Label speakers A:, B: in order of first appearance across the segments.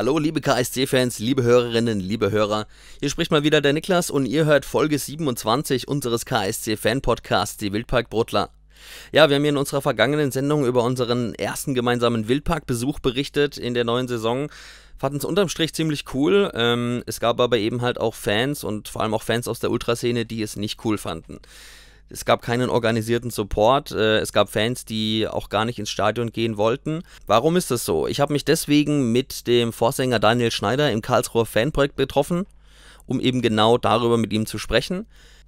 A: Hallo liebe KSC-Fans, liebe Hörerinnen, liebe Hörer. Hier spricht mal wieder der Niklas und ihr hört Folge 27 unseres KSC-Fan-Podcasts, die Wildpark-Brotler. Ja, wir haben hier in unserer vergangenen Sendung über unseren ersten gemeinsamen Wildparkbesuch berichtet in der neuen Saison. Fanden es unterm Strich ziemlich cool. Ähm, es gab aber eben halt auch Fans und vor allem auch Fans aus der Ultraszene, die es nicht cool fanden. Es gab keinen organisierten Support. Äh, es gab Fans, die auch gar nicht ins Stadion gehen wollten. Warum ist das so? Ich habe mich deswegen mit dem Vorsänger Daniel Schneider im Karlsruher Fanprojekt betroffen, um eben genau darüber mit ihm zu sprechen.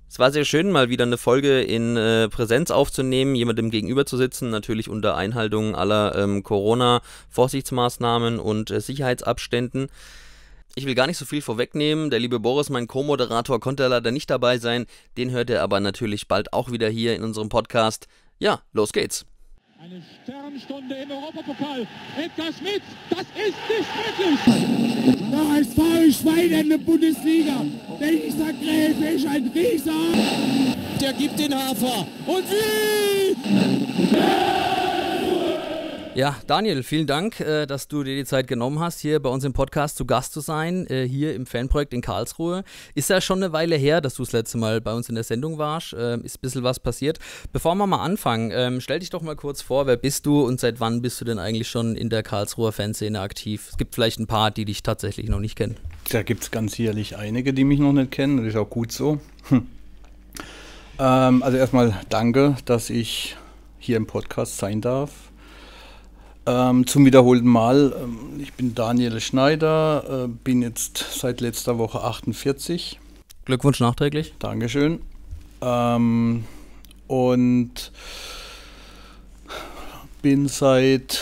A: Es war sehr schön, mal wieder eine Folge in äh, Präsenz aufzunehmen, jemandem gegenüber zu sitzen, natürlich unter Einhaltung aller ähm, Corona-Vorsichtsmaßnahmen und äh, Sicherheitsabständen. Ich will gar nicht so viel vorwegnehmen. Der liebe Boris, mein Co-Moderator, konnte leider nicht dabei sein. Den hört er aber natürlich bald auch wieder hier in unserem Podcast. Ja, los geht's. Eine Sternstunde im Europapokal. Edgar Schmidt, das ist nicht möglich. Da HSV ist Schwein in der Bundesliga. Dieser Gräfe ist ein Rieser. Der gibt den Hafer. Und wie? Ja! Ja, Daniel, vielen Dank, äh, dass du dir die Zeit genommen hast, hier bei uns im Podcast zu Gast zu sein, äh, hier im Fanprojekt in Karlsruhe. Ist ja schon eine Weile her, dass du das letzte Mal bei uns in der Sendung warst. Ähm, ist ein bisschen was passiert. Bevor wir mal anfangen, ähm, stell dich doch mal kurz vor, wer bist du und seit wann bist du denn eigentlich schon in der Karlsruher Fanszene aktiv? Es gibt vielleicht
B: ein paar, die dich tatsächlich noch nicht kennen. Da gibt es ganz sicherlich einige, die mich noch nicht kennen. Das ist auch gut so. Hm. Ähm, also erstmal danke, dass ich hier im Podcast sein darf ähm, zum wiederholten Mal, ähm, ich bin Daniel Schneider, äh, bin jetzt seit letzter Woche 48. Glückwunsch nachträglich. Dankeschön. Ähm, und bin seit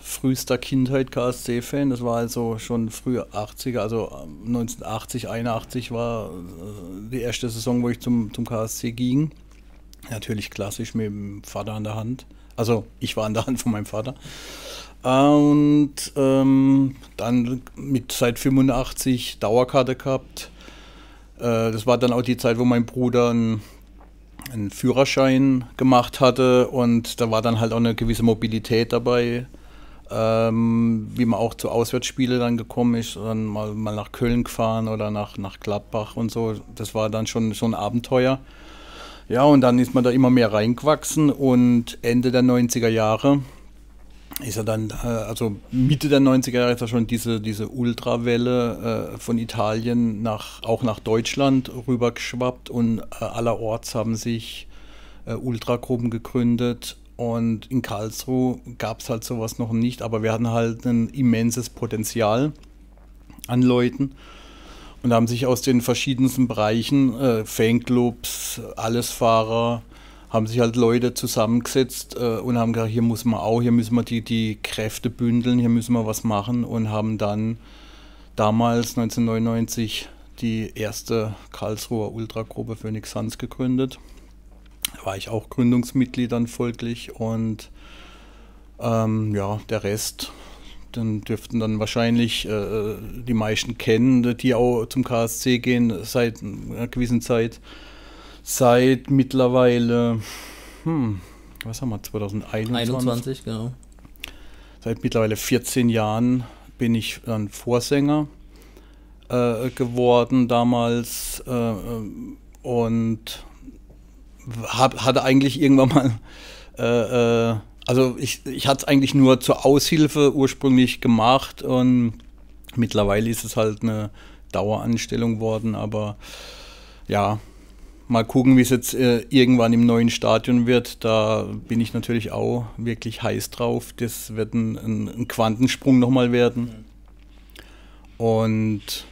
B: frühester Kindheit KSC-Fan. Das war also schon frühe 80er, also 1980, ähm, 81 war äh, die erste Saison, wo ich zum, zum KSC ging. Natürlich klassisch mit dem Vater an der Hand. Also ich war an der Hand von meinem Vater. Äh, und ähm, dann mit seit 85 Dauerkarte gehabt. Äh, das war dann auch die Zeit, wo mein Bruder einen, Führerschein gemacht hatte und da war dann halt auch eine gewisse Mobilität dabei. Ähm, wie man auch zu Auswärtsspielen dann gekommen ist, dann mal, mal nach Köln gefahren oder nach, nach Gladbach und so. Das war dann schon, schon ein Abenteuer. Ja, und dann ist man da immer mehr reingewachsen und Ende der 90er Jahre ist ja dann, äh, also Mitte der 90er Jahre ist ja schon diese, diese Ultrawelle äh, von Italien nach, auch nach Deutschland rübergeschwappt und äh, allerorts haben sich Ultragruppen gegründet und in Karlsruhe gab es halt sowas noch nicht, aber wir hatten halt ein immenses Potenzial an Leuten und haben sich aus den verschiedensten Bereichen, äh, Fanclubs, Allesfahrer, haben sich halt Leute zusammengesetzt äh, und haben gesagt, hier muss man auch, hier müssen wir die, die Kräfte bündeln, hier müssen wir was machen und haben dann damals 1999 die erste Karlsruher Ultragruppe Phoenix Hans gegründet. Da war ich auch Gründungsmitglied dann folglich und ähm, ja, der Rest dann dürften dann wahrscheinlich äh, äh, die meisten kennen, die auch zum KSC gehen seit einer gewissen Zeit. Seit mittlerweile, hm, was haben wir, 2021? 21, genau. Seit mittlerweile 14 Jahren bin ich dann Vorsänger äh, geworden damals äh, äh, und hab, hatte eigentlich irgendwann mal äh, also ich, ich hatte es eigentlich nur zur Aushilfe ursprünglich gemacht und mittlerweile ist es halt eine Daueranstellung worden, aber ja, mal gucken, wie es jetzt äh, irgendwann im neuen Stadion wird. Da bin ich natürlich auch wirklich heiß drauf. Das wird ein, ein, ein Quantensprung nochmal werden. Mhm. Und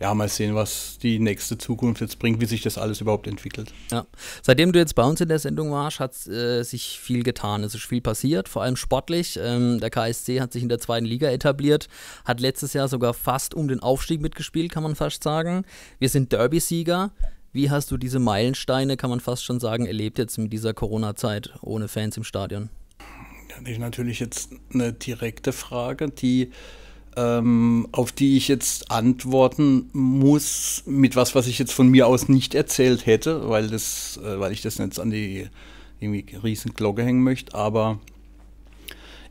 B: ja, mal sehen, was die nächste Zukunft jetzt bringt, wie sich das alles überhaupt entwickelt. Ja. Seitdem du jetzt bei uns in der Sendung warst, hat äh, sich viel
A: getan. Es ist viel passiert, vor allem sportlich. Ähm, der KSC hat sich in der zweiten Liga etabliert, hat letztes Jahr sogar fast um den Aufstieg mitgespielt, kann man fast sagen. Wir sind Derby-Sieger. Wie hast du diese Meilensteine, kann man fast schon sagen, erlebt jetzt mit dieser Corona-Zeit ohne Fans im Stadion?
B: Das ist natürlich jetzt eine direkte Frage, die ähm, auf die ich jetzt antworten muss mit was, was ich jetzt von mir aus nicht erzählt hätte, weil, das, äh, weil ich das jetzt an die irgendwie riesen hängen möchte. Aber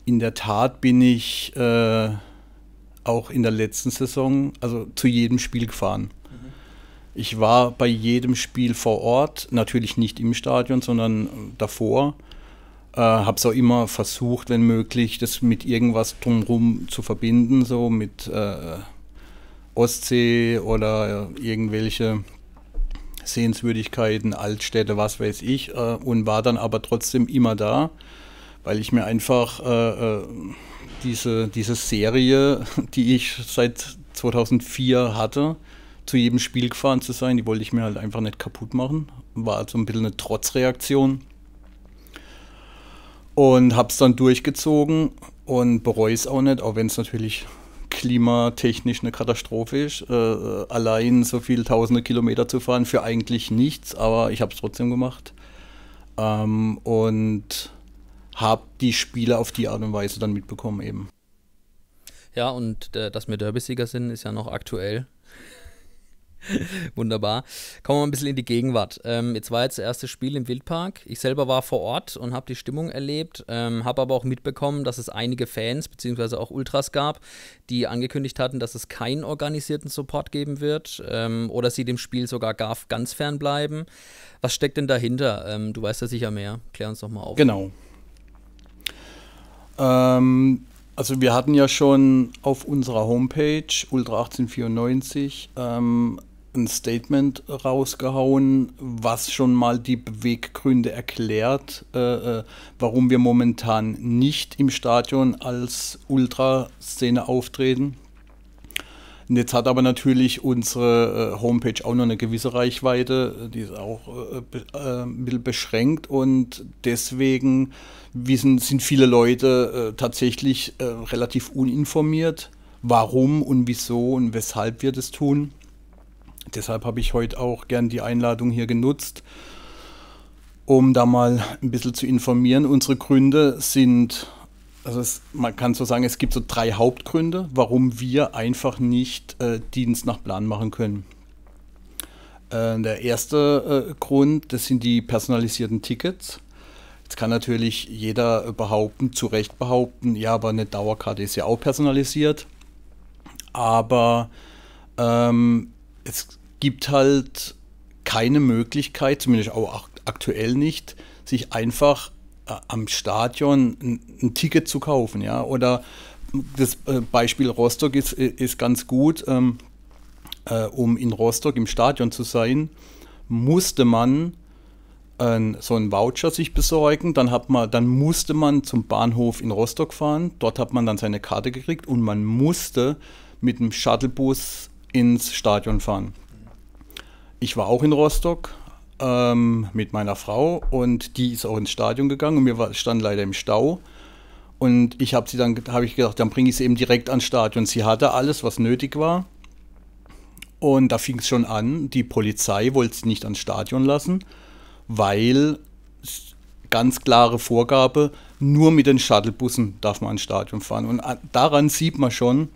B: in der Tat bin ich äh, auch in der letzten Saison, also zu jedem Spiel gefahren. Ich war bei jedem Spiel vor Ort, natürlich nicht im Stadion, sondern davor äh, habe es auch immer versucht, wenn möglich, das mit irgendwas drumherum zu verbinden, so mit äh, Ostsee oder irgendwelche Sehenswürdigkeiten, Altstädte, was weiß ich, äh, und war dann aber trotzdem immer da, weil ich mir einfach äh, äh diese, diese Serie, die ich seit 2004 hatte, zu jedem Spiel gefahren zu sein, die wollte ich mir halt einfach nicht kaputt machen. War so also ein bisschen eine Trotzreaktion und habe es dann durchgezogen und bereue es auch nicht, auch wenn es natürlich klimatechnisch eine Katastrophe ist, äh, äh allein so viele tausende Kilometer zu fahren für eigentlich nichts, aber ich habe es trotzdem gemacht ähm, und habe die Spiele auf die Art und Weise dann mitbekommen eben.
A: Ja, und äh, dass wir Derby-Sieger sind, ist ja noch aktuell. Wunderbar. Kommen wir mal ein bisschen in die Gegenwart. Ähm, jetzt war jetzt das erste Spiel im Wildpark. Ich selber war vor Ort und habe die Stimmung erlebt, ähm, habe aber auch mitbekommen, dass es einige Fans bzw. auch Ultras gab, die angekündigt hatten, dass es keinen organisierten Support geben wird ähm, oder sie dem Spiel sogar gar, ganz bleiben. Was steckt denn dahinter? Ähm, du weißt ja sicher mehr. Klär uns doch mal auf. Genau.
B: Ähm, also wir hatten ja schon auf unserer Homepage Ultra 1894 ähm, ein Statement rausgehauen, was schon mal die Beweggründe erklärt, äh, äh, warum wir momentan nicht im Stadion als Ultraszene auftreten. Und jetzt hat aber natürlich unsere äh, Homepage auch noch eine gewisse Reichweite, die ist auch äh, be äh, ein bisschen beschränkt und deswegen wissen, sind viele Leute äh, tatsächlich äh, relativ uninformiert, warum und wieso und weshalb wir das tun. Deshalb habe ich heute auch gern die Einladung hier genutzt, um da mal ein bisschen zu informieren. Unsere Gründe sind, also es, man kann so sagen, es gibt so drei Hauptgründe, warum wir einfach nicht äh, Dienst nach Plan machen können. Äh, der erste äh, Grund, das sind die personalisierten Tickets. Jetzt kann natürlich jeder äh, behaupten, zu Recht behaupten, ja, aber eine Dauerkarte ist ja auch personalisiert. Aber ähm, es gibt halt keine Möglichkeit, zumindest auch aktuell nicht, sich einfach äh, am Stadion ein, ein, Ticket zu kaufen. Ja? Oder das äh, Beispiel Rostock ist, äh, ist ganz gut. Ähm, äh, um in Rostock im Stadion zu sein, musste man ähm, so einen Voucher sich besorgen, dann, hat man, dann musste man zum Bahnhof in Rostock fahren, dort hat man dann seine Karte gekriegt und man musste mit dem Shuttlebus ins Stadion fahren. Ich war auch in Rostock ähm, mit meiner Frau und die ist auch ins Stadion gegangen und wir standen leider im Stau. Und ich habe sie dann, habe ich gedacht, dann bringe ich sie eben direkt ans Stadion. Sie hatte alles, was nötig war. Und da fing es schon an, die Polizei wollte sie nicht ans Stadion lassen, weil ganz klare Vorgabe, nur mit den Shuttlebussen darf man ans Stadion fahren. Und daran sieht man schon,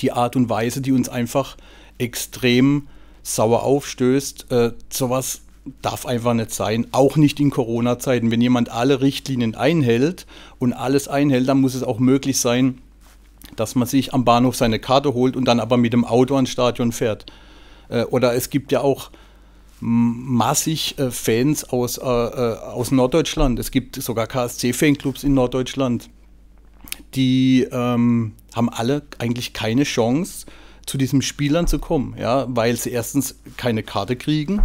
B: die Art und Weise, die uns einfach extrem sauer aufstößt. Äh, sowas darf einfach nicht sein, auch nicht in Corona-Zeiten. Wenn jemand alle Richtlinien einhält und alles einhält, dann muss es auch möglich sein, dass man sich am Bahnhof seine Karte holt und dann aber mit dem Auto ans Stadion fährt. Äh, oder es gibt ja auch massig äh, Fans aus, äh, äh, aus Norddeutschland. Es gibt sogar KSC-Fanclubs in Norddeutschland die ähm, haben alle eigentlich keine Chance, zu diesen Spielern zu kommen, ja, weil sie erstens keine Karte kriegen,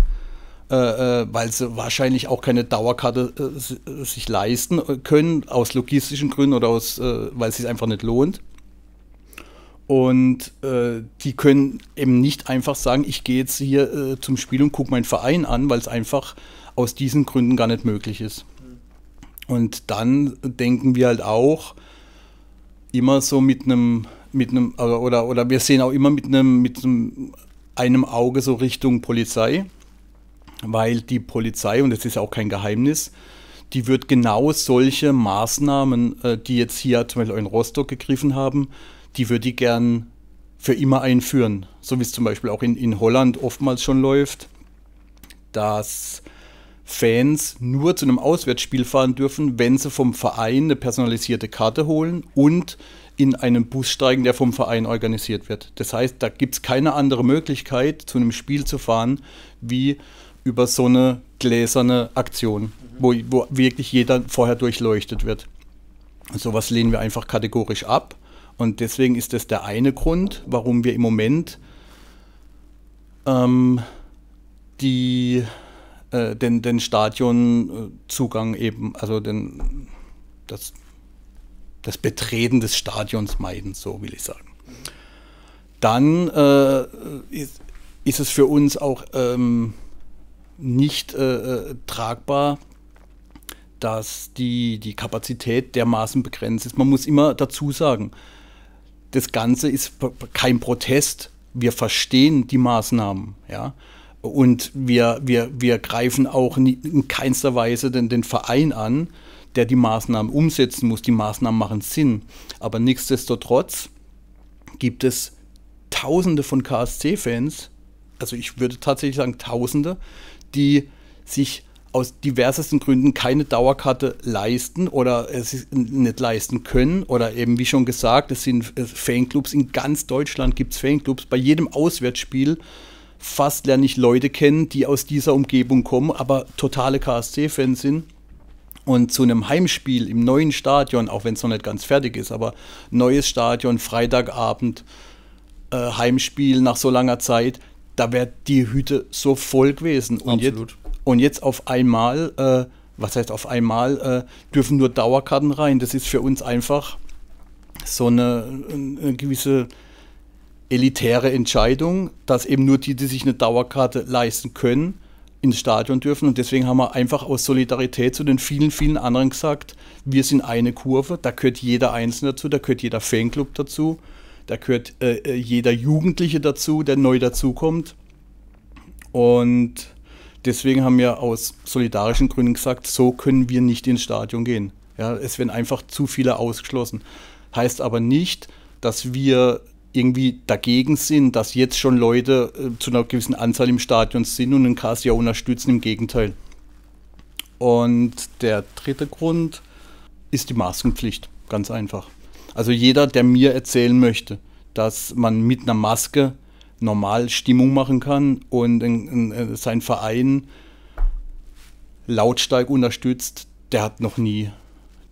B: äh, äh weil sie wahrscheinlich auch keine Dauerkarte äh, sich leisten äh, können, aus logistischen Gründen oder aus, äh, weil es sich einfach nicht lohnt. Und äh, die können eben nicht einfach sagen, ich gehe jetzt hier zum Spiel und gucke meinen Verein an, weil es einfach aus diesen Gründen gar nicht möglich ist. Hm. Und dann denken wir halt auch, immer so mit einem, mit einem oder, oder, wir sehen auch immer mit einem, mit einem, einem Auge so Richtung Polizei, weil die Polizei, und das ist auch kein Geheimnis, die wird genau solche Maßnahmen, äh, die jetzt hier zum Beispiel in Rostock gegriffen haben, die würde die gern für immer einführen. So wie es zum Beispiel auch in, in Holland oftmals schon läuft, dass Fans nur zu einem Auswärtsspiel fahren dürfen, wenn sie vom Verein eine personalisierte Karte holen und in einen Bus steigen, der vom Verein organisiert wird. Das heißt, da gibt es keine andere Möglichkeit, zu einem Spiel zu fahren, wie über so eine gläserne Aktion, wo, wo wirklich jeder vorher durchleuchtet wird. Sowas lehnen wir einfach kategorisch ab. Und deswegen ist das der eine Grund, warum wir im Moment ähm, die äh, den, den Stadionzugang eben, also den, das, das Betreten des Stadions meiden, so will ich sagen. Dann äh, ist, ist, es für uns auch ähm, nicht äh, äh tragbar, dass die, die Kapazität dermaßen begrenzt ist. Man muss immer dazu sagen, das Ganze ist kein Protest. Wir verstehen die Maßnahmen. Ja? Und wir, wir, wir greifen auch nie, in keinster Weise den, den Verein an, der die Maßnahmen umsetzen muss. Die Maßnahmen machen Sinn. Aber nichtsdestotrotz gibt es Tausende von KSC-Fans, also ich würde tatsächlich sagen Tausende, die sich aus diversesten Gründen keine Dauerkarte leisten oder es nicht leisten können. Oder eben, wie schon gesagt, es sind Fanclubs. In ganz Deutschland gibt es Fanclubs. Bei jedem Auswärtsspiel fast lerne ich Leute kennen, die aus dieser Umgebung kommen, aber totale KSC-Fans sind. Und zu einem Heimspiel im neuen Stadion, auch wenn es noch nicht ganz fertig ist, aber neues Stadion, Freitagabend, äh, Heimspiel nach so langer Zeit, da wäre die Hütte so voll gewesen. Und Absolut. Jetzt, und jetzt auf einmal, äh, was heißt auf einmal, äh, dürfen nur Dauerkarten rein. Das ist für uns einfach so eine, eine gewisse elitäre Entscheidung, dass eben nur die, die sich eine Dauerkarte leisten können, ins Stadion dürfen. Und deswegen haben wir einfach aus Solidarität zu den vielen, vielen anderen gesagt, wir sind eine Kurve, da gehört jeder Einzelne dazu, da gehört jeder Fanclub dazu, da gehört äh, äh jeder Jugendliche dazu, der neu dazukommt. Und deswegen haben wir aus solidarischen Gründen gesagt, so können wir nicht ins Stadion gehen. Ja, es werden einfach zu viele ausgeschlossen. Heißt aber nicht, dass wir irgendwie dagegen sind, dass jetzt schon Leute äh, zu einer gewissen Anzahl im Stadion sind und den KSJ unterstützen, im Gegenteil. Und der dritte Grund ist die Maskenpflicht, ganz einfach. Also jeder, der mir erzählen möchte, dass man mit einer Maske normal Stimmung machen kann und in, in, seinen Verein lautstark unterstützt, der hat noch nie,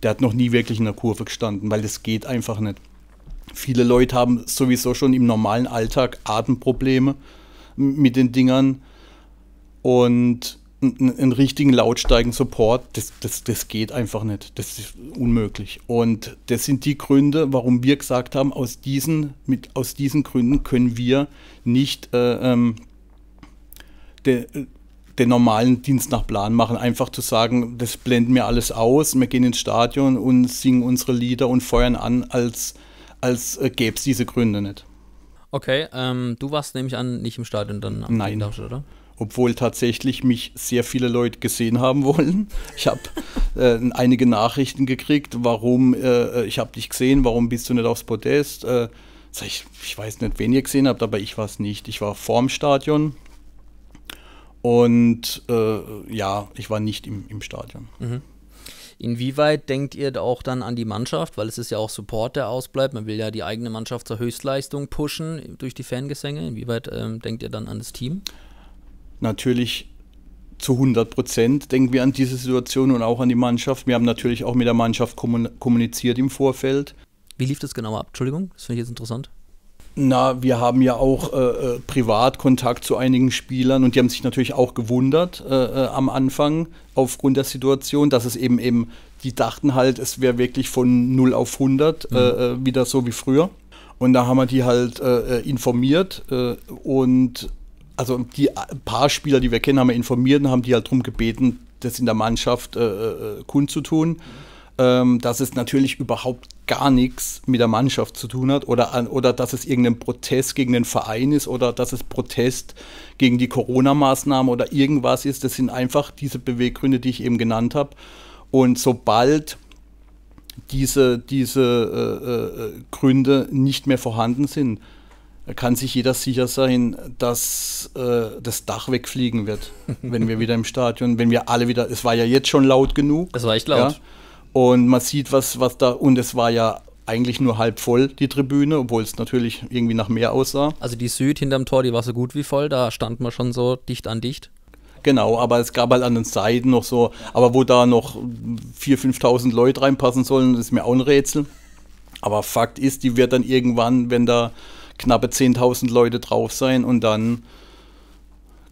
B: der hat noch nie wirklich in der Kurve gestanden, weil das geht einfach nicht. Viele Leute haben sowieso schon im normalen Alltag Atemprobleme mit den Dingern. Und einen richtigen lautsteigen Support, das, das, das geht einfach nicht. Das ist unmöglich. Und das sind die Gründe, warum wir gesagt haben, aus diesen, mit, aus diesen Gründen können wir nicht äh, ähm, de, den normalen Dienst nach Plan machen. Einfach zu sagen, das blenden wir alles aus, wir gehen ins Stadion und singen unsere Lieder und feuern an als als äh, gäbe es diese Gründe nicht. Okay, ähm, du warst nämlich an nicht im Stadion dann am Nein. Tag, oder? obwohl tatsächlich mich sehr viele Leute gesehen haben wollen. Ich habe äh, einige Nachrichten gekriegt, warum, äh, äh ich habe dich gesehen, warum bist du nicht aufs Podest? Äh, ich, ich, weiß nicht, wen ihr gesehen habt, aber ich war es nicht. Ich war vorm Stadion und äh, ja, ich war nicht im, im Stadion. Mhm. Inwieweit denkt ihr
A: auch dann an die Mannschaft, weil es ist ja auch Support, der ausbleibt. Man will ja die eigene Mannschaft zur Höchstleistung pushen
B: durch die Fangesänge. Inwieweit ähm, denkt ihr dann an das Team? Natürlich zu 100 Prozent denken wir an diese Situation und auch an die Mannschaft. Wir haben natürlich auch mit der Mannschaft kommuniziert im Vorfeld. Wie lief das genau ab? Entschuldigung, das finde ich jetzt interessant. Na, wir haben ja auch äh, äh, Privatkontakt zu einigen Spielern und die haben sich natürlich auch gewundert äh, äh, am Anfang aufgrund der Situation, dass es eben eben, die dachten halt, es wäre wirklich von 0 auf 100 äh, mhm. äh, wieder so wie früher. Und da haben wir die halt informiert und also die paar Spieler, die wir kennen, haben wir informiert und haben die halt darum gebeten, das in der Mannschaft kundzutun. Mhm ähm, dass es natürlich überhaupt gar nichts mit der Mannschaft zu tun hat oder, oder dass es irgendein Protest gegen den Verein ist oder dass es Protest gegen die Corona-Maßnahmen oder irgendwas ist. Das sind einfach diese Beweggründe, die ich eben genannt habe. Und sobald diese, diese äh, äh, Gründe nicht mehr vorhanden sind, kann sich jeder sicher sein, dass äh, das Dach wegfliegen wird, wenn wir wieder im Stadion, wenn wir alle wieder, es war ja jetzt schon laut genug. Es war echt laut. Ja? Und man sieht, was, was da, und es war ja eigentlich nur halb voll, die Tribüne, obwohl es natürlich irgendwie nach mehr aussah. Also die Süd hinterm Tor, die war so gut wie voll, da stand man schon so dicht an dicht. Genau, aber es gab halt an den Seiten noch so, aber wo da noch 4.000, 5.000 Leute reinpassen sollen, das ist mir auch ein Rätsel. Aber Fakt ist, die wird dann irgendwann, wenn da knappe 10.000 Leute drauf sein und dann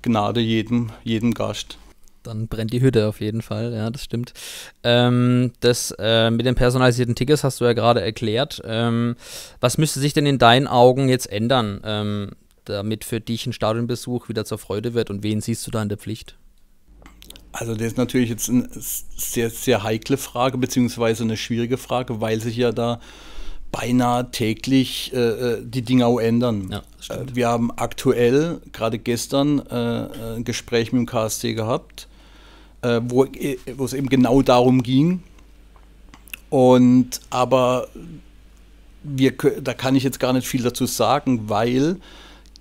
B: Gnade jedem, jedem Gast
A: dann brennt die Hütte auf jeden Fall, ja, das stimmt. Ähm, das äh, mit den personalisierten Tickets hast du ja gerade erklärt. Ähm, was müsste sich denn in deinen Augen jetzt ändern, ähm, damit für dich ein Stadionbesuch wieder zur Freude wird und wen siehst du da in der Pflicht?
B: Also das ist natürlich jetzt eine sehr, sehr heikle Frage, beziehungsweise eine schwierige Frage, weil sich ja da beinahe täglich äh, äh die Dinge auch ändern. Ja, äh, wir haben aktuell, gerade gestern, äh, ein Gespräch mit dem KSC gehabt äh, wo, äh, wo es eben genau darum ging. Und aber wir, da kann ich jetzt gar nicht viel dazu sagen, weil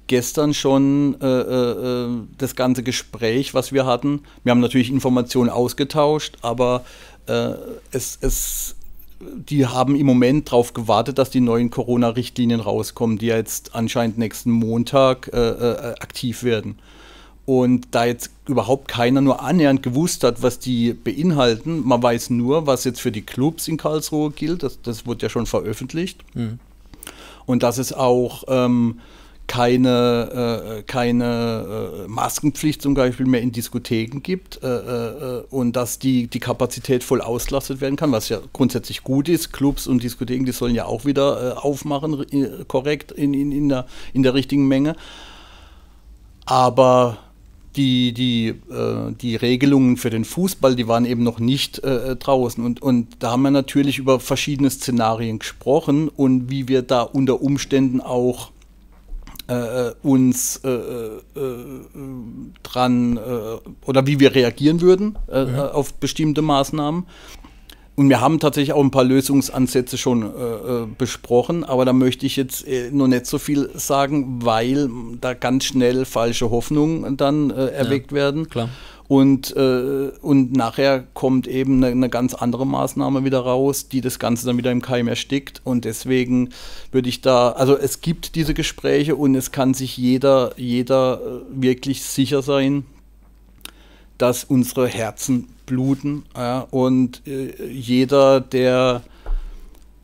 B: gestern schon äh, äh, äh, das ganze Gespräch, was wir hatten, wir haben natürlich Informationen ausgetauscht, aber äh, es, es, die haben im Moment darauf gewartet, dass die neuen Corona-Richtlinien rauskommen, die ja jetzt anscheinend nächsten Montag äh, aktiv werden. Und da jetzt überhaupt keiner nur annähernd gewusst hat, was die beinhalten, man weiß nur, was jetzt für die Clubs in Karlsruhe gilt, das, das wurde ja schon veröffentlicht. Mhm. Und dass es auch ähm, keine, äh, keine äh, Maskenpflicht zum Beispiel mehr in Diskotheken gibt äh, äh und dass die, die Kapazität voll ausgelastet werden kann, was ja grundsätzlich gut ist. Clubs und Diskotheken, die sollen ja auch wieder äh, aufmachen, äh, korrekt in, in, in, der, in der richtigen Menge. Aber die, die, äh, die Regelungen für den Fußball, die waren eben noch nicht äh, äh, draußen. Und, und da haben wir natürlich über verschiedene Szenarien gesprochen und wie wir da unter Umständen auch äh, äh uns äh, dran oder wie wir reagieren würden ja. auf bestimmte Maßnahmen. Und wir haben tatsächlich auch ein paar Lösungsansätze schon äh, äh besprochen, aber da möchte ich jetzt äh, nur nicht so viel sagen, weil da ganz schnell falsche Hoffnungen dann äh, erweckt ja, werden. Klar. Und, äh, und nachher kommt eben eine, eine, ganz andere Maßnahme wieder raus, die das Ganze dann wieder im Keim erstickt. Und deswegen würde ich da, also es gibt diese Gespräche und es kann sich jeder, jeder äh, wirklich sicher sein, dass unsere Herzen bluten. Ja, und äh, jeder, der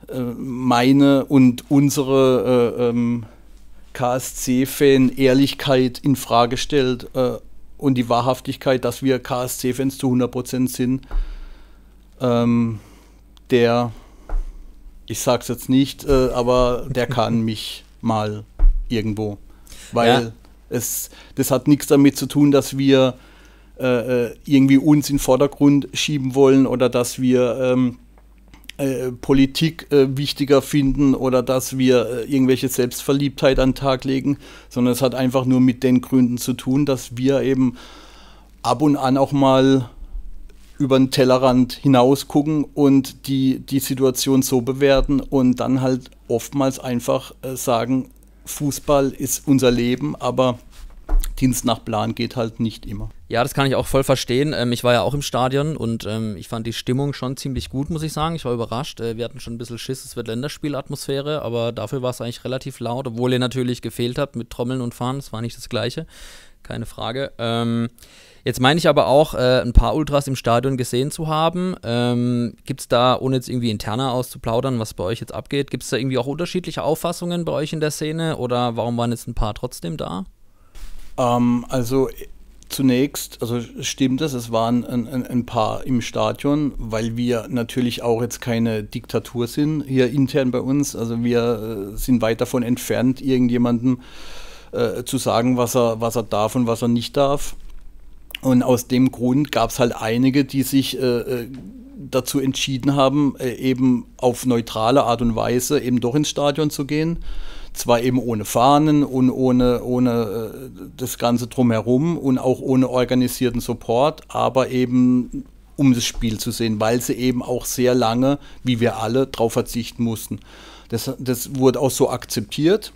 B: äh, meine und unsere äh, ähm, KSC-Fan-Ehrlichkeit in Frage stellt äh, und die Wahrhaftigkeit, dass wir KSC-Fans zu 100% sind, ähm, der, ich sag's jetzt nicht, äh, aber der kann mich mal irgendwo. Weil ja. es, das hat nichts damit zu tun, dass wir äh, äh, irgendwie uns in den Vordergrund schieben wollen oder dass wir ähm, äh, Politik äh, wichtiger finden oder dass wir äh, irgendwelche Selbstverliebtheit an den Tag legen, sondern es hat einfach nur mit den Gründen zu tun, dass wir eben ab und an auch mal über den Tellerrand hinaus gucken und die, die Situation so bewerten und dann halt oftmals einfach äh, sagen, Fußball ist unser Leben, aber Dienst nach Plan geht halt nicht immer. Ja, das kann ich
A: auch voll verstehen. Ähm, ich war ja auch im Stadion und ähm, ich fand die Stimmung schon ziemlich gut, muss ich sagen. Ich war überrascht. Äh, wir hatten schon ein bisschen Schiss, es wird Länderspielatmosphäre, aber dafür war es eigentlich relativ laut, obwohl ihr natürlich gefehlt habt mit Trommeln und Fahnen. Das war nicht das Gleiche, keine Frage. Ähm, jetzt meine ich aber auch, äh, ein paar Ultras im Stadion gesehen zu haben. Ähm, gibt es da, ohne jetzt irgendwie interner auszuplaudern, was bei euch jetzt abgeht, gibt es da irgendwie auch unterschiedliche Auffassungen bei euch in der Szene oder warum
B: waren jetzt ein paar trotzdem da? Ähm, also äh, zunächst, also stimmt es, es waren ein, ein, ein, paar im Stadion, weil wir natürlich auch jetzt keine Diktatur sind hier intern bei uns. Also wir äh, sind weit davon entfernt, irgendjemandem äh, zu sagen, was er, was er darf und was er nicht darf. Und aus dem Grund gab es halt einige, die sich äh, äh, dazu entschieden haben, äh, eben auf neutrale Art und Weise eben doch ins Stadion zu gehen. Zwar eben ohne Fahnen und ohne, ohne äh, das Ganze drumherum und auch ohne organisierten Support, aber eben um das Spiel zu sehen, weil sie eben auch sehr lange, wie wir alle, darauf verzichten mussten. Das, das wurde auch so akzeptiert,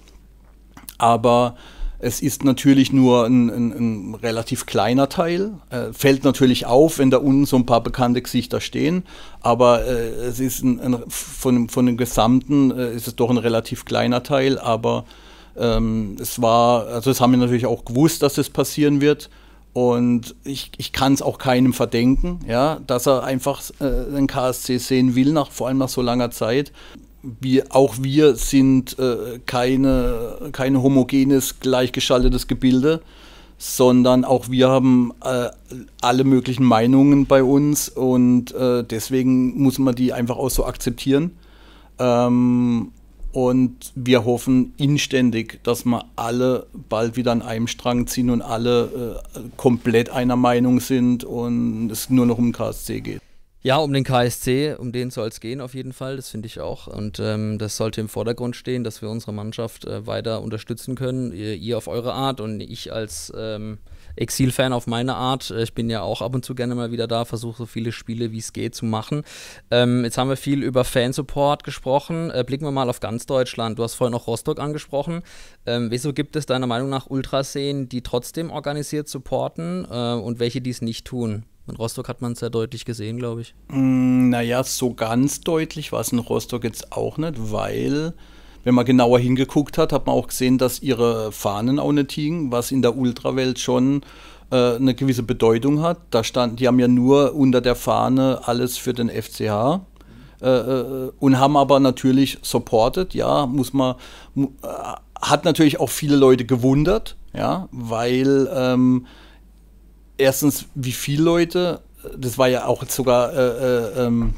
B: aber es ist natürlich nur ein, ein, ein relativ kleiner Teil, äh, fällt natürlich auf, wenn da unten so ein paar bekannte Gesichter stehen, aber äh, es ist ein, ein, von, von dem Gesamten äh, ist es doch ein relativ kleiner Teil, aber ähm, es war, also das haben wir natürlich auch gewusst, dass das passieren wird. Und ich, ich kann es auch keinem verdenken, ja, dass er einfach äh, den KSC sehen will, nach, vor allem nach so langer Zeit wir, auch wir sind äh, keine, kein homogenes, gleichgeschaltetes Gebilde, sondern auch wir haben äh, alle möglichen Meinungen bei uns und äh, deswegen muss man die einfach auch so akzeptieren. Ähm, und wir hoffen inständig, dass wir alle bald wieder an einem Strang ziehen und alle äh, komplett einer Meinung sind und es nur noch um KSC geht.
A: Ja, um den KSC, um den soll es gehen auf jeden Fall, das finde ich auch. Und ähm, das sollte im Vordergrund stehen, dass wir unsere Mannschaft äh, weiter unterstützen können. Ihr, ihr, auf eure Art und ich als ähm, Exil-Fan auf meine Art. Äh, ich bin ja auch ab und zu gerne mal wieder da, versuche so viele Spiele wie es geht zu machen. Ähm, jetzt haben wir viel über Fansupport gesprochen. Äh, blicken wir mal auf ganz Deutschland. Du hast vorhin auch Rostock angesprochen. Ähm, wieso gibt es deiner Meinung nach Ultraszenen, die trotzdem organisiert supporten äh, und welche, die es nicht tun? In Rostock hat man es sehr deutlich gesehen, glaube ich.
B: Mm, naja, so ganz deutlich war es in Rostock jetzt auch nicht, weil, wenn man genauer hingeguckt hat, hat man auch gesehen, dass ihre Fahnen auch nicht hingen, was in der Ultrawelt schon äh, eine gewisse Bedeutung hat. Da stand, die haben ja nur unter der Fahne alles für den FCH. Äh, äh, und haben aber natürlich supported, ja, muss man, äh, hat natürlich auch viele Leute gewundert, ja, weil ähm, erstens, wie viele Leute, das war ja auch sogar, äh, äh, ähm,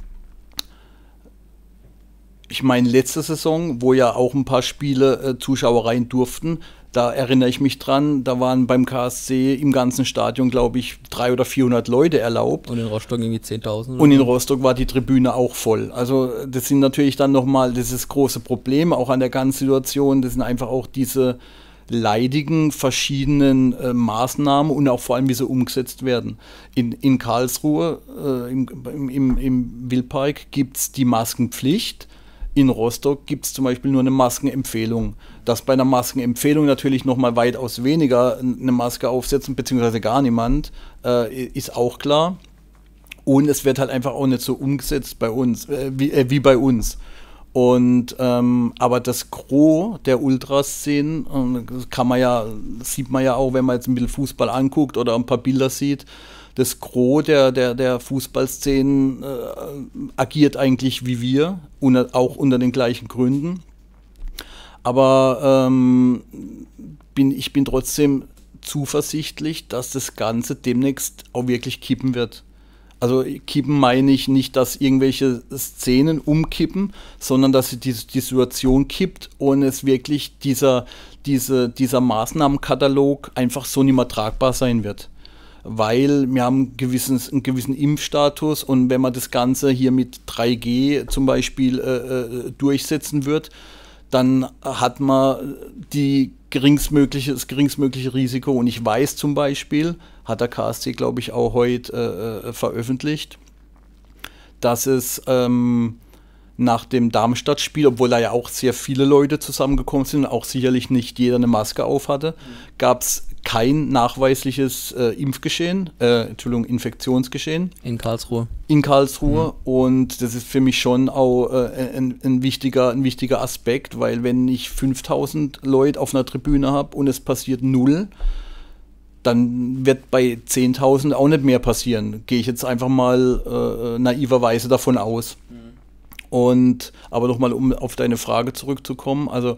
B: ich meine, letzte Saison, wo ja auch ein paar Spiele äh, Zuschauer rein durften, da erinnere ich mich dran, da waren beim KSC im ganzen Stadion, glaube ich, 300 oder 400 Leute erlaubt. Und in Rostock irgendwie 10.000. Und in Rostock war die Tribüne auch voll. Also das sind natürlich dann nochmal, das ist das große Problem, auch an der ganzen Situation, das sind einfach auch diese leidigen verschiedenen äh, Maßnahmen und auch vor allem, wie sie umgesetzt werden. In, in Karlsruhe, äh, im, im, im Wildpark, gibt es die Maskenpflicht. In Rostock gibt es zum Beispiel nur eine Maskenempfehlung. Dass bei einer Maskenempfehlung natürlich nochmal weitaus weniger eine Maske aufsetzen, beziehungsweise gar niemand, äh, ist auch klar. Und es wird halt einfach auch nicht so umgesetzt bei uns, äh, wie, äh, wie bei uns. Und ähm, aber das Gros der Ultraszenen kann man ja, sieht man ja auch, wenn man jetzt ein bisschen Fußball anguckt oder ein paar Bilder sieht, das Gros der, der, der Fußballszenen äh, agiert eigentlich wie wir, auch unter den gleichen Gründen. Aber ähm, bin, ich bin trotzdem zuversichtlich, dass das Ganze demnächst auch wirklich kippen wird also kippen meine ich nicht, dass irgendwelche Szenen umkippen, sondern dass die, die Situation kippt und es wirklich dieser, diese, dieser Maßnahmenkatalog einfach so nicht mehr tragbar sein wird weil wir haben einen gewissen, einen gewissen Impfstatus und wenn man das Ganze hier mit 3G zum Beispiel äh, äh, durchsetzen wird, dann hat man die geringstmögliche, das geringstmögliche Risiko. Und ich weiß zum Beispiel hat der KSC, glaube ich, auch heute äh, äh, veröffentlicht, dass es ähm, nach dem Darmstadt-Spiel, obwohl da ja auch sehr viele Leute zusammengekommen sind, auch sicherlich nicht jeder eine Maske auf hatte, mhm. gab es kein nachweisliches äh, Impfgeschehen, äh, Entschuldigung, Infektionsgeschehen. In Karlsruhe. In Karlsruhe. Mhm. Und das ist für mich schon auch äh, ein, ein, wichtiger, ein wichtiger Aspekt, weil wenn ich 5000 Leute auf einer Tribüne habe und es passiert null, dann wird bei 10.000 auch nicht mehr passieren. Gehe ich jetzt einfach mal äh, naiverweise davon aus. Mhm. Und aber nochmal, um auf deine Frage zurückzukommen, also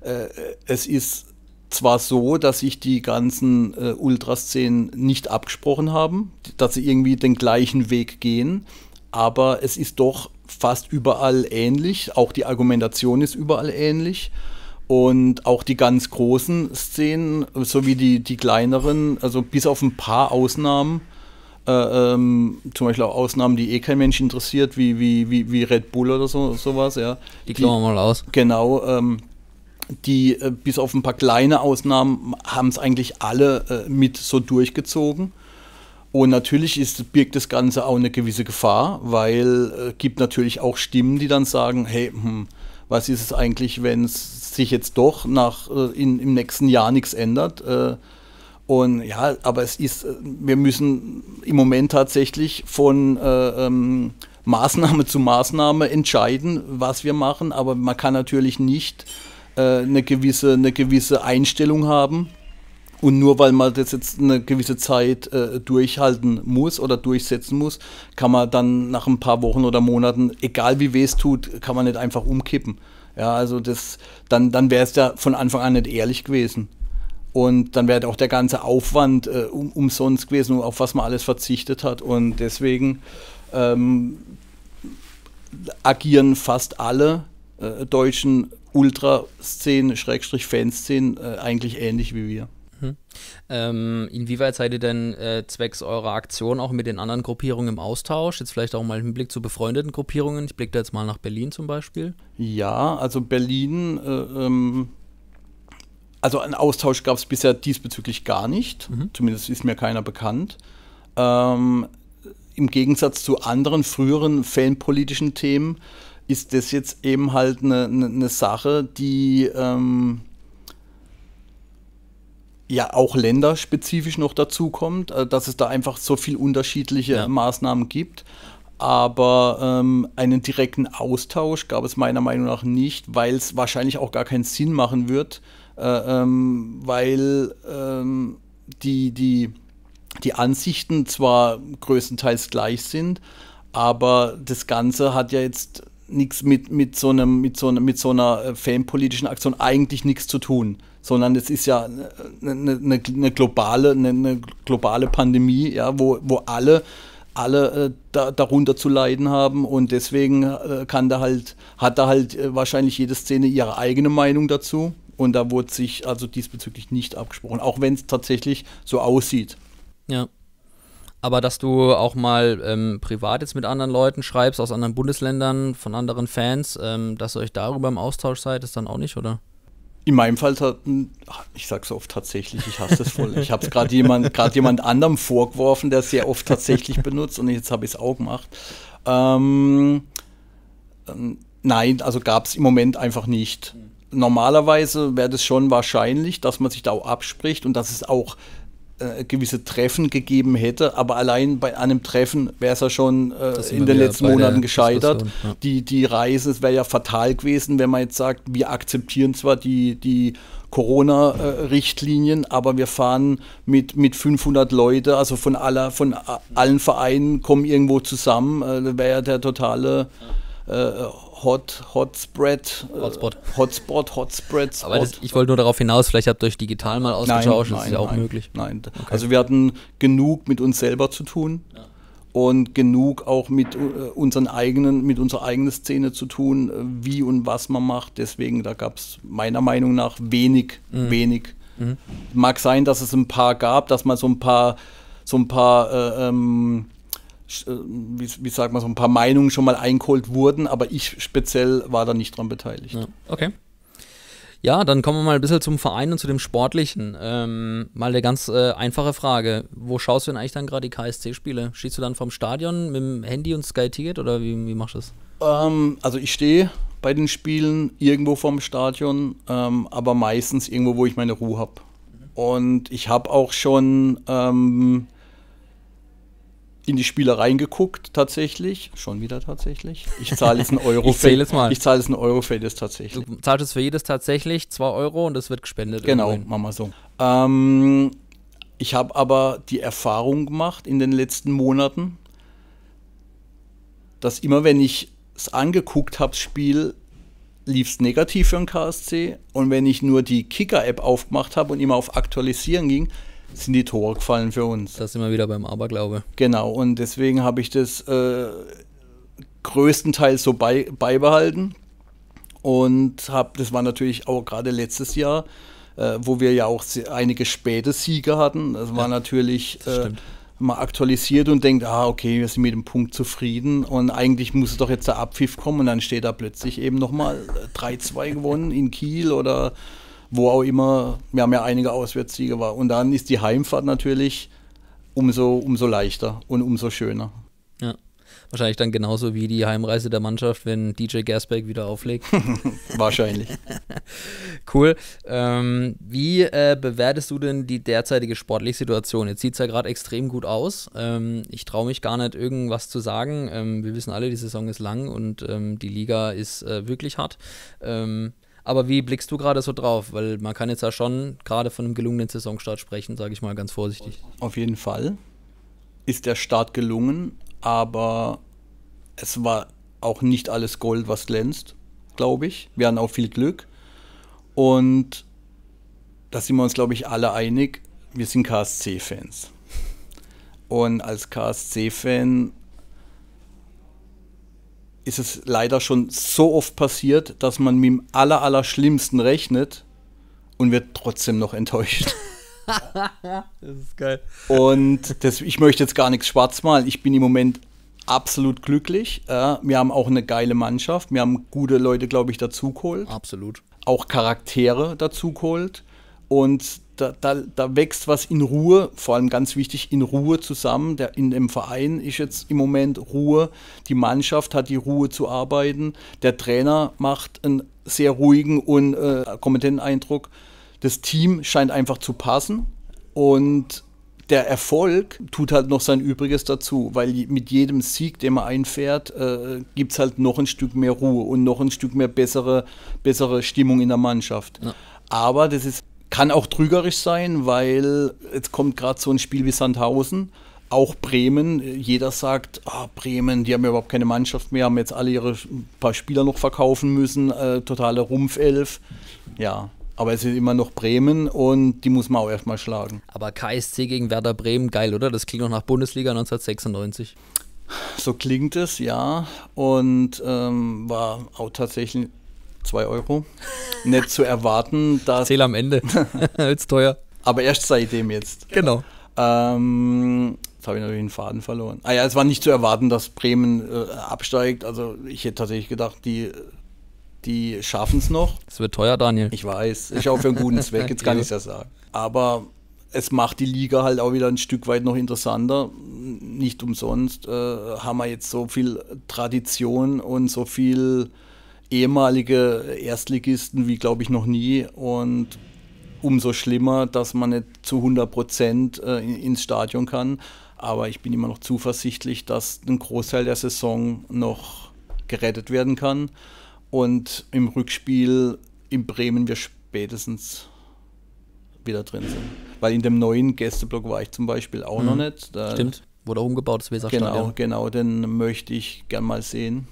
B: äh, es ist zwar so, dass sich die ganzen äh, Ultraszenen nicht abgesprochen haben, dass sie irgendwie den gleichen Weg gehen, aber es ist doch fast überall ähnlich, auch die Argumentation ist überall ähnlich. Und auch die ganz großen Szenen sowie die, die kleineren, also bis auf ein paar Ausnahmen, äh, ähm, zum Beispiel auch Ausnahmen, die eh kein Mensch interessiert, wie, wie, wie, wie Red Bull oder so, sowas, ja. Die klauen wir mal aus. Genau, ähm, die äh, bis auf ein paar kleine Ausnahmen haben es eigentlich alle äh, mit so durchgezogen. Und natürlich ist, birgt das Ganze auch eine gewisse Gefahr, weil äh, gibt natürlich auch Stimmen, die dann sagen, hey, hm, was ist es eigentlich, wenn es sich jetzt doch nach, äh, in, im nächsten Jahr nichts ändert. Äh, und ja, aber es ist, äh, wir müssen im Moment tatsächlich von äh, ähm, Maßnahme zu Maßnahme entscheiden, was wir machen, aber man kann natürlich nicht äh, eine, gewisse, eine gewisse Einstellung haben und nur weil man das jetzt eine gewisse Zeit äh, durchhalten muss oder durchsetzen muss, kann man dann nach ein paar Wochen oder Monaten, egal wie weh es tut, kann man nicht einfach umkippen. Ja, also das, dann, dann wäre es ja von Anfang an nicht ehrlich gewesen. Und dann wäre auch der ganze Aufwand äh, um, umsonst gewesen, auf was man alles verzichtet hat. Und deswegen ähm, agieren fast alle äh, deutschen Ultraszenen, Schrägstrich Fanszenen äh, eigentlich ähnlich wie wir. Mhm. Ähm, inwieweit seid ihr
A: denn äh, zwecks eurer Aktion auch mit den anderen Gruppierungen im Austausch? Jetzt vielleicht auch mal im Blick zu befreundeten Gruppierungen. Ich blicke da jetzt mal nach Berlin zum Beispiel.
B: Ja, also Berlin, äh, ähm, also einen Austausch gab es bisher diesbezüglich gar nicht. Mhm. Zumindest ist mir keiner bekannt. Ähm, Im Gegensatz zu anderen früheren fanpolitischen Themen ist das jetzt eben halt eine ne, ne Sache, die ähm, ja auch länderspezifisch noch dazu kommt, äh, dass es da einfach so viel unterschiedliche ja. Maßnahmen gibt. Aber ähm, einen direkten Austausch gab es meiner Meinung nach nicht, weil es wahrscheinlich auch gar keinen Sinn machen wird, äh, ähm, weil ähm, die, die, die Ansichten zwar größtenteils gleich sind, aber das Ganze hat ja jetzt nichts mit, mit, so mit, so mit so einer äh, fanpolitischen Aktion eigentlich nichts zu tun, sondern es ist ja eine, äh, eine, eine ne globale, eine, eine, globale Pandemie, ja, wo, wo alle, alle äh, da, darunter zu leiden haben und deswegen äh, kann da halt, hat da halt äh, wahrscheinlich jede Szene ihre eigene Meinung dazu und da wurde sich also diesbezüglich nicht abgesprochen, auch wenn es tatsächlich so aussieht. Ja, aber
A: dass du auch mal ähm, privat jetzt mit anderen Leuten schreibst, aus anderen Bundesländern, von anderen Fans, ähm, dass ihr euch darüber im Austausch seid, ist dann auch nicht, oder?
B: In meinem Fall, ich sag's oft tatsächlich, ich hasse es voll. Ich habe es gerade jemand, jemand anderem vorgeworfen, der es sehr oft tatsächlich benutzt und jetzt habe ich es auch gemacht. Ähm, nein, also gab es im Moment einfach nicht. Normalerweise wäre das schon wahrscheinlich, dass man sich da auch abspricht und dass es auch äh, gewisse Treffen gegeben hätte, aber allein bei einem Treffen wäre es ja schon äh, in den letzten Monaten gescheitert. Ja. Die, die Reise, wäre ja fatal gewesen, wenn man jetzt sagt, wir akzeptieren zwar die, die Corona-Richtlinien, aber wir fahren mit, mit 500 Leuten, also von, aller, von allen Vereinen kommen irgendwo zusammen, äh, wäre ja der totale... Äh, Hot, Spread. Hotspot. Äh, Hotspot, Hotspot. Spot. Aber das, ich wollte nur darauf hinaus, vielleicht habt ihr euch digital mal ausgetauscht, nein, nein, das ist ja auch nein, möglich. Nein, okay. also wir hatten genug mit uns selber zu tun. Ja und genug auch mit äh, unseren eigenen, mit unserer eigenen Szene zu tun, äh, wie und was man macht. Deswegen, da gab es meiner Meinung nach wenig, mhm. wenig. Mhm. Mag sein, dass es ein paar gab, dass man so ein paar, so ein paar äh, ähm, äh, wie, wie sagt man, so ein paar Meinungen schon mal eingeholt wurden, aber ich speziell war da nicht dran beteiligt. Ja.
A: Okay. Ja, dann kommen wir mal ein bisschen zum Verein und zu dem Sportlichen. Ähm, mal eine ganz äh, einfache Frage. Wo schaust du denn eigentlich dann gerade die KSC-Spiele? Stehst du dann vom Stadion mit dem Handy und Sky Ticket oder wie, wie machst du das?
B: Ähm, also ich stehe bei den Spielen irgendwo vom Stadion, ähm, aber meistens irgendwo, wo ich meine Ruhe habe. Mhm. Und ich habe auch schon ähm, in die Spiele reingeguckt, tatsächlich. Schon wieder tatsächlich. Ich zahle jetzt einen Euro. ich jetzt mal. Ich zahle jetzt einen Euro für jedes tatsächlich. Du zahlst es für jedes tatsächlich 2 Euro und das wird gespendet. Genau, machen wir so. Ähm, ich habe aber die Erfahrung gemacht in den letzten Monaten, dass immer wenn ich es angeguckt habe, das Spiel, lief es negativ für den KSC. Und wenn ich nur die Kicker-App aufgemacht habe und immer auf Aktualisieren ging, sind die Tore gefallen für uns. Da sind wir wieder beim Aberglaube. Genau, und deswegen habe ich das äh, größtenteils so bei, beibehalten. Und hab, das war natürlich auch gerade letztes Jahr, äh, wo wir ja auch einige späte Siege hatten. Das war ja, natürlich das äh, mal aktualisiert und denkt, ah, okay, wir sind mit dem Punkt zufrieden. Und eigentlich muss doch jetzt der Abpfiff kommen und dann steht da plötzlich eben nochmal 3-2 äh, gewonnen in Kiel oder wo auch immer, wir haben ja einige Auswärtssiege war. Und dann ist die Heimfahrt natürlich umso, umso leichter und umso schöner.
A: Ja. Wahrscheinlich dann genauso wie die Heimreise der Mannschaft, wenn DJ Gersbeck wieder auflegt. Wahrscheinlich. cool. Ähm, wie äh, bewertest du denn die derzeitige sportliche Situation? Jetzt sieht es ja gerade extrem gut aus. Ähm, ich traue mich gar nicht, irgendwas zu sagen. Ähm, wir wissen alle, die Saison ist lang und ähm, die Liga ist äh, wirklich hart. Ähm, aber wie blickst du gerade so drauf? Weil man kann jetzt ja schon gerade von einem gelungenen Saisonstart sprechen, sage ich mal ganz vorsichtig. Auf jeden Fall
B: ist der Start gelungen, aber es war auch nicht alles Gold, was glänzt, glaube ich. Wir hatten auch viel Glück und da sind wir uns, glaube ich, alle einig, wir sind KSC-Fans. Und als KSC-Fan ist es leider schon so oft passiert, dass man mit dem aller, rechnet und wird trotzdem noch enttäuscht.
A: das ist
B: geil. Und das, ich möchte jetzt gar nichts schwarz malen. Ich bin im Moment absolut glücklich. Äh, wir haben auch eine geile Mannschaft. Wir haben gute Leute, glaube ich, dazu geholt. Absolut. Auch Charaktere dazu geholt. Und da, da, da, wächst was in Ruhe, vor allem ganz wichtig, in Ruhe zusammen. Der, in dem Verein ist jetzt im Moment Ruhe. Die Mannschaft hat die Ruhe zu arbeiten. Der Trainer macht einen sehr ruhigen und äh, kompetenten Eindruck. Das Team scheint einfach zu passen. Und der Erfolg tut halt noch sein Übriges dazu, weil mit jedem Sieg, den man einfährt, äh, gibt es halt noch ein Stück mehr Ruhe und noch ein Stück mehr bessere, bessere Stimmung in der Mannschaft. Ja. Aber das ist kann auch trügerisch sein, weil jetzt kommt gerade so ein Spiel wie Sandhausen, auch Bremen. Jeder sagt, ah, Bremen, die haben ja überhaupt keine Mannschaft mehr, haben jetzt alle ihre paar Spieler noch verkaufen müssen, äh, totale Rumpfelf. Ja, aber es ist immer noch Bremen und die muss man auch erstmal schlagen. Aber KSC gegen Werder Bremen, geil, oder? Das klingt noch nach Bundesliga 1996. So klingt es, ja. Und ähm, war auch tatsächlich 2 Euro, nicht zu erwarten, dass. Zähl am Ende. Jetzt teuer. Aber erst seitdem jetzt. Genau. Ähm, jetzt habe ich natürlich den Faden verloren. Ah ja, es war nicht zu erwarten, dass Bremen äh, absteigt. Also ich hätte tatsächlich gedacht, die, die schaffen es noch.
A: Es wird teuer, Daniel. Ich weiß. Ich auch für einen guten Zweck, jetzt kann ich es ja sagen.
B: Aber es macht die Liga halt auch wieder ein Stück weit noch interessanter. Nicht umsonst äh, haben wir jetzt so viel Tradition und so viel ehemalige Erstligisten wie, glaube ich, noch nie. Und umso schlimmer, dass man nicht zu 100 Prozent äh, ins Stadion kann. Aber ich bin immer noch zuversichtlich, dass ein Großteil der Saison noch gerettet werden kann. Und im Rückspiel in Bremen wir spätestens wieder drin sind. Weil in dem neuen Gästeblock war ich zum Beispiel auch mhm. noch nicht. Da Stimmt, wurde umgebaut, das Weserstadion. Genau, genau, den möchte ich gern mal sehen.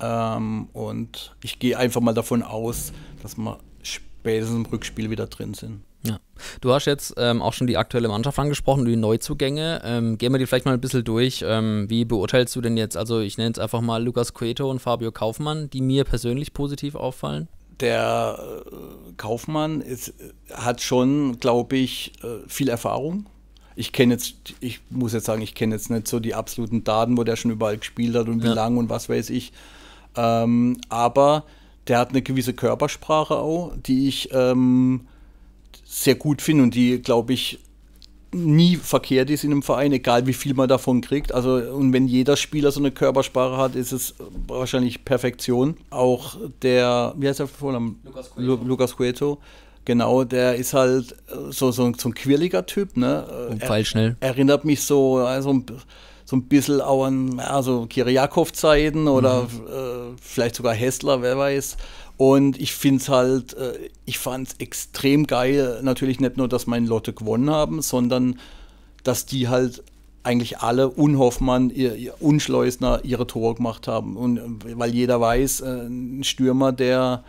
B: Ähm, und ich gehe einfach mal davon aus, dass wir spätestens im Rückspiel wieder drin sind.
A: Ja. Du hast jetzt ähm, auch schon die aktuelle Mannschaft angesprochen, die Neuzugänge. Ähm, gehen wir die vielleicht mal ein bisschen durch. Ähm, wie beurteilst du denn jetzt, also ich nenne jetzt einfach mal Lukas Cueto und Fabio Kaufmann, die mir persönlich positiv auffallen?
B: Der äh, Kaufmann ist, äh, hat schon, glaube ich, äh, viel Erfahrung. Ich kenne jetzt, ich muss jetzt sagen, ich kenne jetzt nicht so die absoluten Daten, wo der schon überall gespielt hat und wie ja. lange und was weiß ich. Ähm, aber der hat eine gewisse Körpersprache auch, die ich ähm, sehr gut finde und die, glaube ich, nie verkehrt ist in einem Verein, egal wie viel man davon kriegt. Also, und wenn jeder Spieler so eine Körpersprache hat, ist es wahrscheinlich Perfektion. Auch der, wie heißt der Vorname? Lukas Cueto. Lu Cueto. Genau, der ist halt äh, so, so, so ein quirliger Typ, ne? Und er, schnell. Äh, erinnert mich so, also so ein bisschen auch an ja, Kiriakow-Zeiten oder mhm. äh, vielleicht sogar Hessler, wer weiß. Und ich finde es halt, äh, ich fand es extrem geil, natürlich nicht nur, dass meine Lotte gewonnen haben, sondern dass die halt eigentlich alle Unhoffmann, ihr, ihr Unschleusner ihre Tore gemacht haben. Und äh, weil jeder weiß, äh, ein Stürmer, der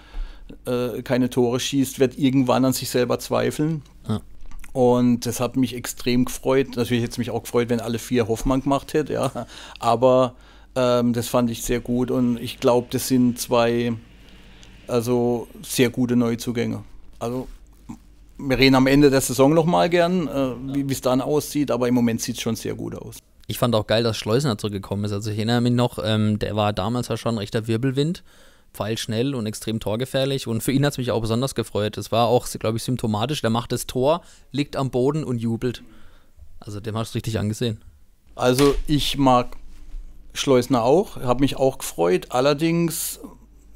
B: äh, keine Tore schießt, wird irgendwann an sich selber zweifeln. Und das hat mich extrem gefreut. Natürlich hätte es mich auch gefreut, wenn alle vier Hoffmann gemacht hätte, ja. Aber ähm, das fand ich sehr gut und ich glaube, das sind zwei, also sehr gute Neuzugänge. Also wir reden am Ende der Saison nochmal gern, äh, wie es dann aussieht, aber im Moment sieht es schon sehr gut aus.
A: Ich fand auch geil, dass Schleusener zurückgekommen ist. Also ich erinnere mich noch, ähm, der war damals ja schon ein rechter Wirbelwind pfeilschnell und extrem torgefährlich. Und für ihn hat es mich auch besonders gefreut. Es war auch, glaube ich, symptomatisch. Der macht das Tor, liegt am Boden und jubelt. Also dem hast du es richtig angesehen.
B: Also ich mag Schleusner auch, habe mich auch gefreut. Allerdings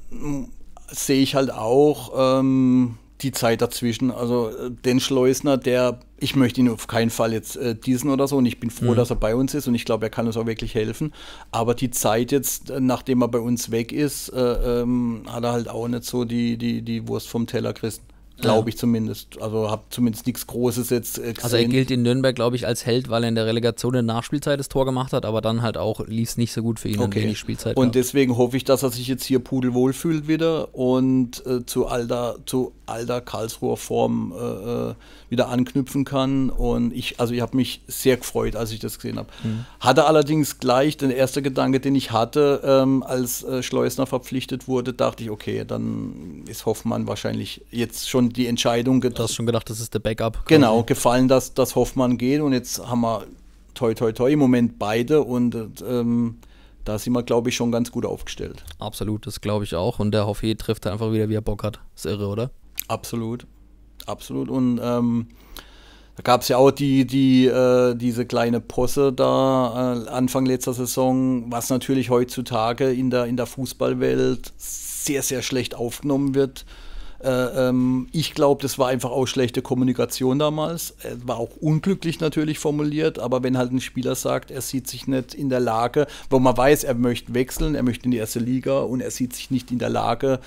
B: hm, sehe ich halt auch, ähm, die Zeit dazwischen. Also äh, den Schleusner, der, ich möchte ihn auf keinen Fall jetzt äh, diesen oder so und ich bin froh, mhm. dass er bei uns ist und ich glaube, er kann uns auch wirklich helfen. Aber die Zeit jetzt, äh, nachdem er bei uns weg ist, äh, ähm, hat er halt auch nicht so die, die, die Wurst vom Teller gerissen. Glaube ich zumindest. Also habe zumindest nichts Großes jetzt gesehen. Äh, also er
A: gilt in Nürnberg, glaube ich, als Held, weil er in der Relegation in Nachspielzeit das Tor gemacht hat, aber dann halt auch lief es nicht so gut für ihn okay. in die Spielzeit. Und gab.
B: deswegen hoffe ich, dass er sich jetzt hier pudelwohl fühlt wieder und äh, zu alter, zu alter Karlsruher Form äh, äh, wieder anknüpfen kann. Und ich, also ich habe mich sehr gefreut, als ich das gesehen habe. Mhm. Hatte allerdings gleich den ersten Gedanke, den ich hatte, ähm, als äh, Schleusner verpflichtet wurde, dachte ich, okay, dann ist Hoffmann wahrscheinlich jetzt schon die Entscheidung getroffen. Du hast schon gedacht, das ist der Backup. Genau, gefallen, dass, dass Hoffmann geht und jetzt haben wir toi toi toi im Moment beide und ähm, da sind wir, glaube ich, schon ganz gut aufgestellt. Absolut, das
A: glaube ich auch. Und der Hoffe trifft einfach wieder, wie er Bock hat. Ist irre, oder?
B: Absolut, absolut. Und ähm, da gab es ja auch die, die, äh, diese kleine Posse da äh, Anfang letzter Saison, was natürlich heutzutage in der, in der Fußballwelt sehr, sehr schlecht aufgenommen wird. Äh, ähm, ich glaube, das war einfach auch schlechte Kommunikation damals. War auch unglücklich natürlich formuliert, aber wenn halt ein Spieler sagt, er sieht sich nicht in der Lage, wo man weiß, er möchte wechseln, er möchte in die erste Liga und er sieht sich nicht in der Lage,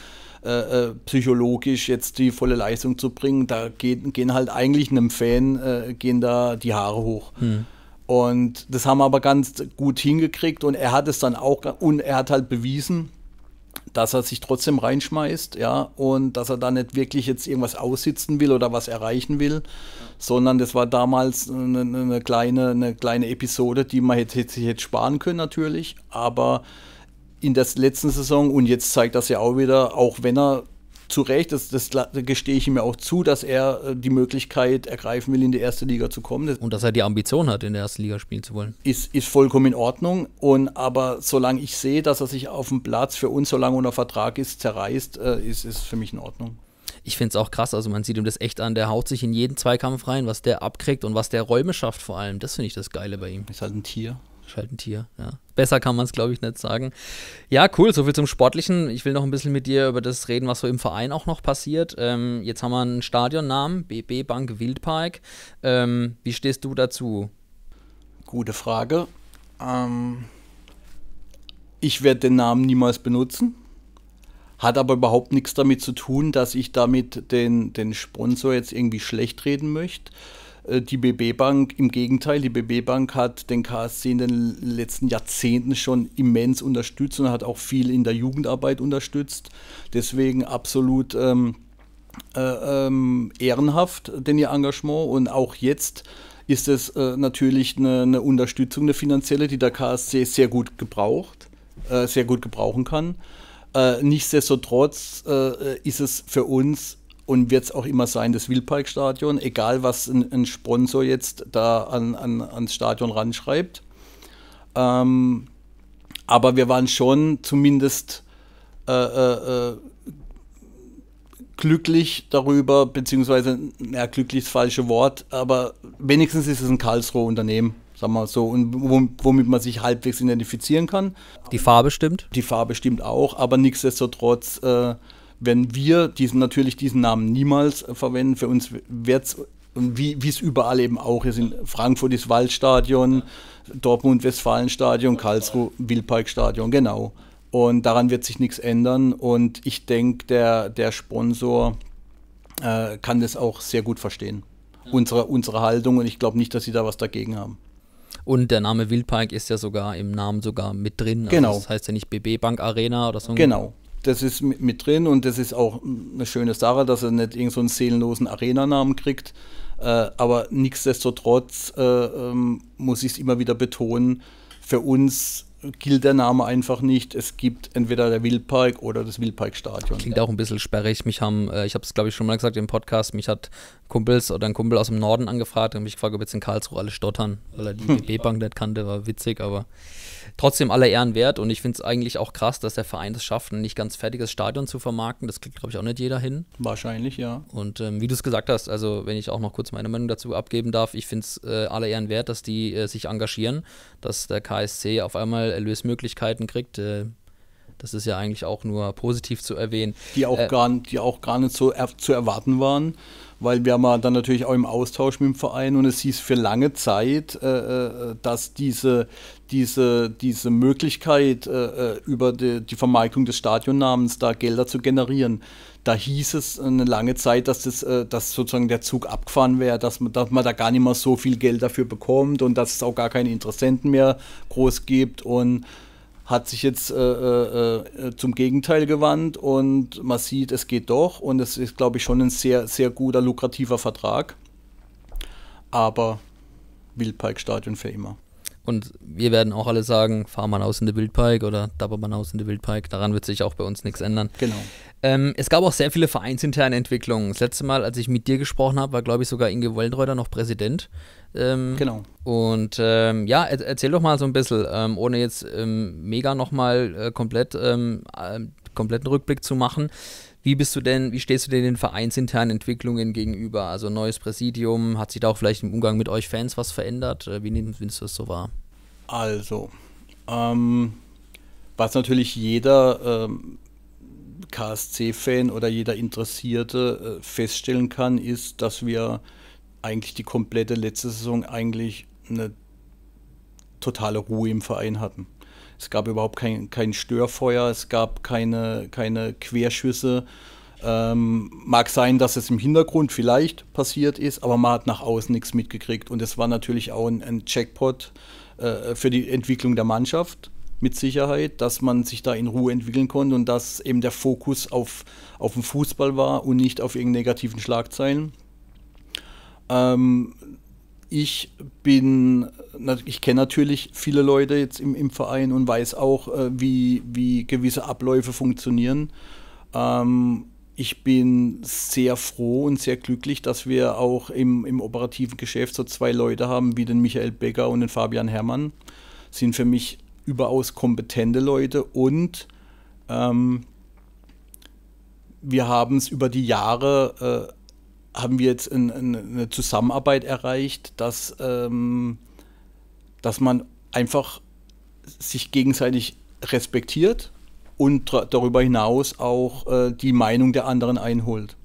B: äh, äh, psychologisch jetzt die volle Leistung zu bringen, da geht, gehen halt eigentlich einem Fan, äh, gehen da die Haare hoch. Hm. Und das haben wir aber ganz gut hingekriegt und er hat es dann auch, und er hat halt bewiesen, dass er sich trotzdem reinschmeißt, ja, und dass er da nicht wirklich jetzt irgendwas aussitzen will oder was erreichen will, sondern das war damals eine, eine kleine, eine kleine Episode, die man hätte, hätte, jetzt sparen können natürlich, aber in der letzten Saison und jetzt zeigt das ja auch wieder, auch wenn er zu Recht, das, das gestehe ich ihm ja auch zu, dass er äh, die Möglichkeit ergreifen will, in die erste Liga zu kommen. Und dass
A: er die Ambition hat,
B: in der ersten Liga spielen zu wollen. Ist, ist vollkommen in Ordnung. Und, aber solange ich sehe, dass er sich auf dem Platz für uns, solange unter Vertrag ist, zerreißt, äh, ist es für mich in Ordnung.
A: Ich finde es auch krass, also man sieht ihm das echt an, der haut sich in jeden Zweikampf rein, was der abkriegt und was der Räume schafft vor allem. Das finde ich das Geile bei ihm. Ist halt ein Tier ist halt ein Tier. Ja. Besser kann man es, glaube ich, nicht sagen. Ja, cool, soviel zum Sportlichen. Ich will noch ein bisschen mit dir über das reden, was so im Verein auch noch passiert. Ähm, jetzt haben wir einen Stadionnamen, BB
B: Bank Wildpark. Ähm, wie stehst du dazu? Gute Frage. Ähm, ich werde den Namen niemals benutzen. Hat aber überhaupt nichts damit zu tun, dass ich damit den, den Sponsor jetzt irgendwie schlecht reden möchte, äh, die BB Bank, im Gegenteil, die BB Bank hat den KSC in den letzten Jahrzehnten schon immens unterstützt und hat auch viel in der Jugendarbeit unterstützt. Deswegen absolut ähm, äh, ähm, ehrenhaft, denn ihr Engagement und auch jetzt ist es äh, natürlich eine, eine, Unterstützung, eine finanzielle, die der KSC sehr gut gebraucht, äh, sehr gut gebrauchen kann. Äh, nichtsdestotrotz äh, ist es für uns und wird es auch immer sein, das Wildparkstadion, egal was ein, ein Sponsor jetzt da an, an, ans Stadion ranschreibt. Ähm, aber wir waren schon zumindest äh, äh, äh glücklich darüber, beziehungsweise, ja, glücklich ist das falsche Wort, aber wenigstens ist es ein Karlsruher Unternehmen, sagen wir mal so, und womit man sich halbwegs identifizieren kann. Die Farbe stimmt? Die Farbe stimmt auch, aber nichtsdestotrotz. Äh, wenn wir diesen, natürlich diesen Namen niemals äh, verwenden. Für uns wird es, wie es überall eben auch ist, in Frankfurt ist Waldstadion, Dortmund Westfalenstadion, Karlsruhe Wildparkstadion, genau. Und daran wird sich nichts ändern. Und ich denke, der, der Sponsor äh, kann das auch sehr gut verstehen. Unsere, unsere Haltung und ich glaube nicht, dass sie da was dagegen haben. Und der Name
A: Wildpark ist ja sogar im Namen sogar mit drin. Also genau. Das heißt ja nicht BB Bank Arena oder so. Genau,
B: das ist mit drin und das ist auch eine hm, schöne Sache, dass er nicht irgendeinen so einen seelenlosen Arenanamen kriegt. Äh, aber nichtsdestotrotz äh, ähm, muss ich es immer wieder betonen, für uns gilt der Name einfach nicht. Es gibt entweder der Wildpark oder das Wildparkstadion. Klingt ja. auch ein bisschen sperrig.
A: Mich haben, äh,
B: ich habe es glaube ich schon mal gesagt im Podcast, mich hat
A: Kumpels oder ein Kumpel aus dem Norden angefragt und mich gefragt, ob jetzt in Karlsruhe alle stottern, weil er die DB-Bank nicht kannte, war witzig, aber trotzdem aller Ehren wert und ich finde es eigentlich auch krass, dass der Verein es schafft, ein nicht ganz fertiges Stadion zu vermarkten. Das kriegt glaube ich auch nicht jeder hin. Wahrscheinlich, ja. Und ähm, wie du es gesagt hast, also wenn ich auch noch kurz meine Meinung dazu abgeben darf, ich finde es äh, aller Ehren wert, dass die äh, sich engagieren, dass der KSC auf einmal Erlösmöglichkeiten kriegt. Äh, das ist ja eigentlich auch nur
B: positiv zu erwähnen. Die auch, äh, gar, die auch gar nicht so er, zu erwarten waren, weil wir haben dann natürlich auch im Austausch mit dem Verein und es hieß für lange Zeit, äh, äh dass diese, diese, diese Möglichkeit äh, äh, über die, die Vermarktung des Stadionnamens da Gelder zu generieren, da hieß es äh, eine lange Zeit, dass, das, äh, dass sozusagen der Zug abgefahren wäre, dass man, dass man da gar nicht mehr so viel Geld dafür bekommt und dass es auch gar keine Interessenten mehr groß gibt und hat sich jetzt äh, äh, äh zum Gegenteil gewandt und man sieht, es geht doch und es ist, glaube ich, schon ein sehr, sehr guter, lukrativer Vertrag. Aber Stadion für immer. Und
A: wir werden auch alle sagen, fahr mal aus in die Wildpark oder dabber mal aus in die Wildpark. Daran wird sich auch bei uns nichts ändern. Genau. Ähm, es gab auch sehr viele vereinsinterne Entwicklungen. Das letzte Mal, als ich mit dir gesprochen habe, war, glaube ich, sogar Inge Wollreuter noch Präsident. Ähm, genau. Und ähm, ja, er erzähl doch mal so ein bisschen, ähm, ohne jetzt ähm, mega nochmal äh, komplett, ähm, äh, kompletten Rückblick zu machen. Wie bist du denn, wie stehst du denn den vereinsinternen Entwicklungen gegenüber? Also neues Präsidium, hat sich da auch vielleicht im Umgang mit euch Fans was verändert? Äh, wie nimmst du das so wahr?
B: Also, ähm, was natürlich jeder ähm, KSC-Fan oder jeder Interessierte äh, feststellen kann, ist, dass wir eigentlich die komplette letzte Saison eigentlich eine totale Ruhe im Verein hatten. Es gab überhaupt kein, kein Störfeuer, es gab keine, keine Querschüsse. Ähm, mag sein, dass es im Hintergrund vielleicht passiert ist, aber man hat nach außen nichts mitgekriegt. Und es war natürlich auch ein, ein Jackpot äh, für die Entwicklung der Mannschaft mit Sicherheit, dass man sich da in Ruhe entwickeln konnte und dass eben der Fokus auf, auf den Fußball war und nicht auf irgendeinen negativen Schlagzeilen. Ähm, ich bin, ich kenne natürlich viele Leute jetzt im, im Verein und weiß auch, äh, wie, wie gewisse Abläufe funktionieren. Ähm, ich bin sehr froh und sehr glücklich, dass wir auch im, im operativen Geschäft so zwei Leute haben wie den Michael Becker und den Fabian Herrmann. Sind für mich überaus kompetente Leute und ähm, wir haben es über die Jahre äh, haben wir jetzt in, in eine Zusammenarbeit erreicht, dass, ähm, dass man einfach sich gegenseitig respektiert und darüber hinaus auch äh, die Meinung der anderen einholt.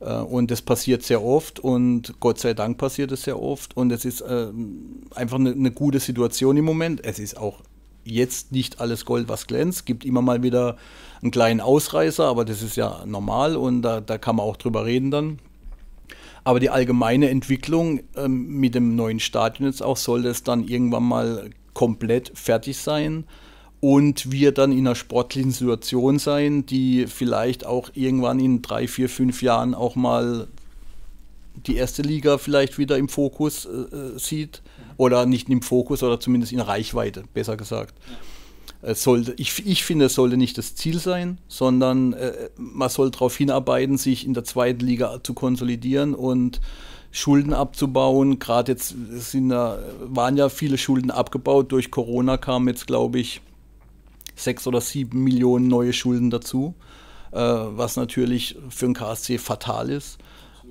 B: Äh, und das passiert sehr oft und Gott sei Dank passiert es sehr oft und es ist äh, einfach eine, eine gute Situation im Moment. Es ist auch jetzt nicht alles Gold, was glänzt. Es gibt immer mal wieder einen kleinen Ausreißer, aber das ist ja normal und da, da kann man auch drüber reden dann. Aber die allgemeine Entwicklung ähm, mit dem neuen Stadion jetzt auch sollte es dann irgendwann mal komplett fertig sein und wir dann in einer sportlichen Situation sein, die vielleicht auch irgendwann in drei, vier, fünf Jahren auch mal die erste Liga vielleicht wieder im Fokus äh, äh sieht oder nicht im Fokus oder zumindest in Reichweite, besser gesagt. Ja. Äh, sollte, ich, ich finde, es sollte nicht das Ziel sein, sondern äh, man soll darauf hinarbeiten, sich in der zweiten Liga zu konsolidieren und Schulden abzubauen. Gerade jetzt sind da, waren ja viele Schulden abgebaut. Durch Corona kamen jetzt, glaube ich, sechs oder sieben Millionen neue Schulden dazu, äh, was natürlich für den KSC fatal ist.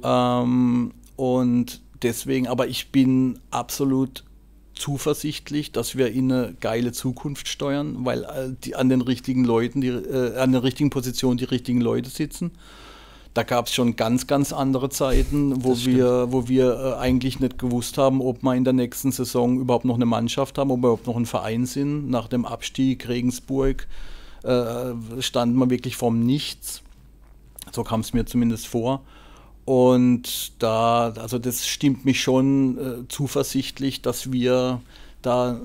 B: Ähm, und deswegen, aber ich bin absolut zuversichtlich, dass wir in eine geile Zukunft steuern, weil äh, an den richtigen Leuten, die, äh, an den richtigen Positionen die richtigen Leute sitzen. Da gab es schon ganz, ganz andere Zeiten, wo wir, wo wir äh, eigentlich nicht gewusst haben, ob wir in der nächsten Saison überhaupt noch eine Mannschaft haben, ob wir überhaupt noch ein Verein sind. Nach dem Abstieg Regensburg äh, standen wir wirklich vorm Nichts. So kam es mir zumindest vor. Und da, also das stimmt mich schon äh, zuversichtlich, dass wir da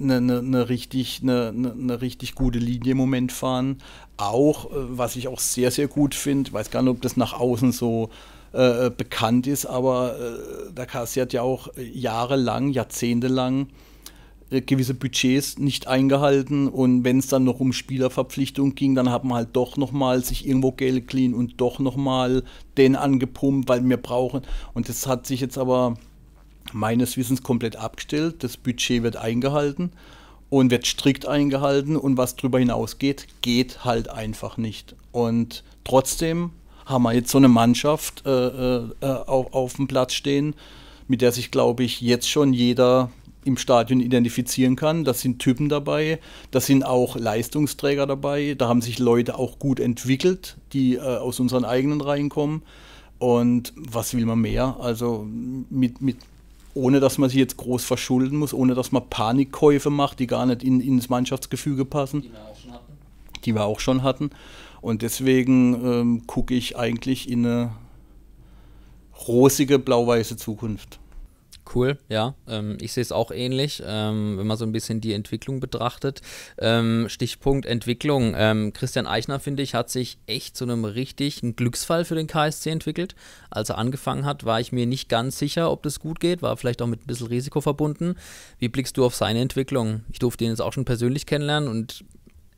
B: eine, äh, eine, eine richtig, eine, eine, ne richtig gute Linie im Moment fahren. Auch, äh, was ich auch sehr, sehr gut finde, weiß gar nicht, ob das nach außen so äh, äh bekannt ist, aber äh, der KC hat ja auch jahrelang, jahrzehntelang äh, gewisse Budgets nicht eingehalten und wenn es dann noch um Spielerverpflichtung ging, dann hat man halt doch nochmal sich irgendwo Geld clean und doch nochmal den angepumpt, weil wir brauchen. Und das hat sich jetzt aber meines Wissens komplett abgestellt. Das Budget wird eingehalten und wird strikt eingehalten und was darüber hinausgeht, geht halt einfach nicht. Und trotzdem haben wir jetzt so eine Mannschaft äh, äh, äh auf, auf dem Platz stehen, mit der sich, glaube ich, jetzt schon jeder im Stadion identifizieren kann. Das sind Typen dabei, das sind auch Leistungsträger dabei, da haben sich Leute auch gut entwickelt, die äh, aus unseren eigenen Reihen kommen. Und was will man mehr? Also mit, mit, ohne dass man sich jetzt groß verschulden muss, ohne dass man Panikkäufe macht, die gar nicht in, ins Mannschaftsgefüge passen. Die wir auch schon hatten. Die wir auch schon hatten. Und deswegen ähm, gucke ich eigentlich in eine rosige blau-weiße Zukunft. Cool, ja. Ähm, ich sehe es auch ähnlich, ähm,
A: wenn man so ein bisschen die Entwicklung betrachtet. Ähm, Stichpunkt Entwicklung. Ähm, Christian Eichner, finde ich, hat sich echt zu einem richtigen Glücksfall für den KSC entwickelt. Als er angefangen hat, war ich mir nicht ganz sicher, ob das gut geht, war vielleicht auch mit ein bisschen Risiko verbunden. Wie blickst du auf seine Entwicklung? Ich durfte ihn jetzt auch schon persönlich kennenlernen und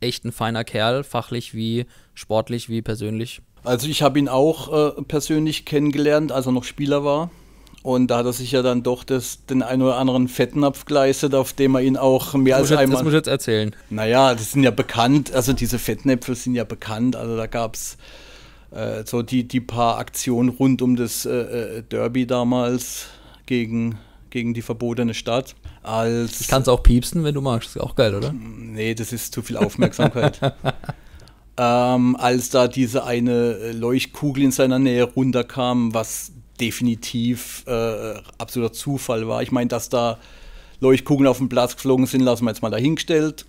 A: echt ein feiner Kerl, fachlich wie
B: sportlich wie persönlich. Also ich habe ihn auch äh, persönlich kennengelernt, als er noch Spieler war und da hat er sich ja dann doch das, den einen oder anderen Fettnapf geleistet, auf dem er ihn auch mehr das als jetzt, einmal. Das muss ich jetzt erzählen. Naja, das sind ja bekannt, also diese Fettnäpfe sind ja bekannt. Also da gab es äh, so die, die paar Aktionen rund um das äh, äh Derby damals gegen, gegen die verbotene Stadt. Als ich kann es auch piepsen, wenn du magst. Ist auch geil, oder? Mm, nee, das ist zu viel Aufmerksamkeit. Ähm, als da diese eine äh, Leuchtkugel in seiner Nähe runterkam, was definitiv äh, absoluter Zufall war. Ich meine, dass da Leuchtkugeln auf den Platz geflogen sind, lassen wir jetzt mal dahingestellt.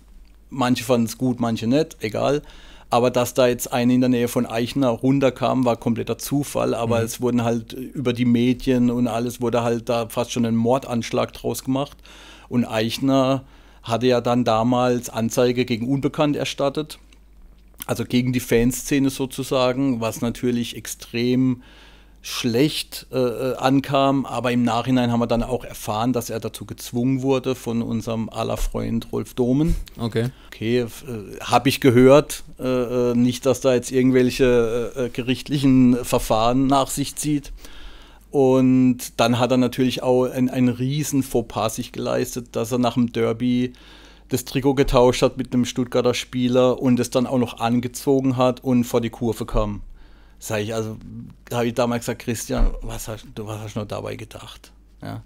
B: Manche fanden es gut, manche nicht, egal. Aber dass da jetzt eine in der Nähe von Eichner runterkam, war kompletter Zufall. Aber mhm. es wurden halt über die Medien und alles wurde halt da fast schon ein Mordanschlag draus gemacht. Und Eichner hatte ja dann damals Anzeige gegen Unbekannt erstattet. Also gegen die Fanszene sozusagen, was natürlich extrem schlecht äh, äh, ankam, aber im Nachhinein haben wir dann auch erfahren, dass er dazu gezwungen wurde von unserem aller Freund Rolf Domen. Okay. Okay, äh, habe ich gehört. Äh, äh, nicht, dass da jetzt irgendwelche äh, gerichtlichen Verfahren nach sich zieht. Und dann hat er natürlich auch einen ein riesen Fauxpas sich geleistet, dass er nach dem Derby das Trikot getauscht hat mit einem Stuttgarter Spieler und es dann auch noch angezogen hat und vor die Kurve kam. Sag ich, also habe ich damals gesagt, Christian, was hast du was hast noch dabei gedacht? Ja,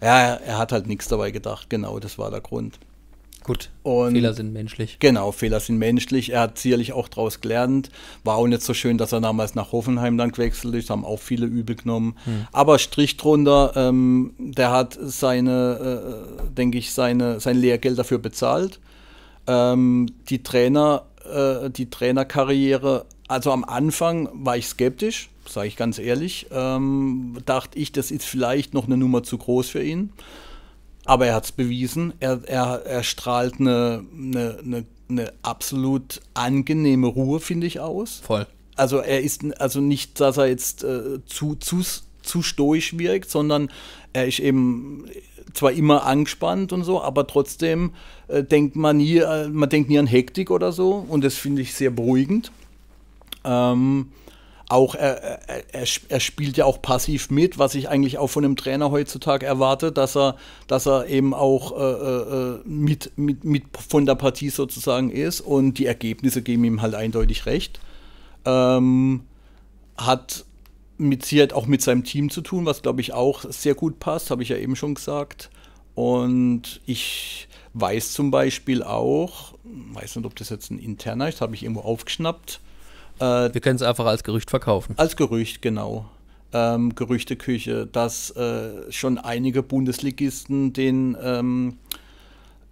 B: ja er hat halt nichts dabei gedacht, genau, das war der Grund. Gut, und Fehler sind menschlich. Genau, Fehler sind menschlich. Er hat sicherlich auch daraus gelernt. War auch nicht so schön, dass er damals nach Hoffenheim dann gewechselt ist. Haben auch viele übel genommen. Hm. Aber Strich drunter, ähm, der hat seine, äh, denke ich, seine, sein Lehrgeld dafür bezahlt. Ähm, die Trainer, äh, die Trainerkarriere also am Anfang war ich skeptisch, sage ich ganz ehrlich. Ähm, dachte ich, das ist vielleicht noch eine Nummer zu groß für ihn. Aber er hat es bewiesen. Er, er, er strahlt eine, eine, eine, eine absolut angenehme Ruhe, finde ich, aus. Voll. Also er ist also nicht, dass er jetzt äh, zu, zu, zu stoisch wirkt, sondern er ist eben zwar immer angespannt und so, aber trotzdem äh, denkt man nie, äh, man denkt nie an Hektik oder so. Und das finde ich sehr beruhigend. Ähm, auch er, er, er, spielt ja auch passiv mit, was ich eigentlich auch von einem Trainer heutzutage erwarte, dass er, dass er eben auch äh, äh, äh, mit, mit, mit von der Partie sozusagen ist und die Ergebnisse geben ihm halt eindeutig recht. Ähm, hat mit Sicherheit auch mit seinem Team zu tun, was glaube ich auch sehr gut passt, habe ich ja eben schon gesagt. Und ich weiß zum Beispiel auch, weiß nicht, ob das jetzt ein interner ist, habe ich irgendwo aufgeschnappt, äh, Wir können es einfach als Gerücht verkaufen. Als Gerücht, genau. Ähm, Gerüchteküche, dass äh, schon einige Bundesligisten den ähm,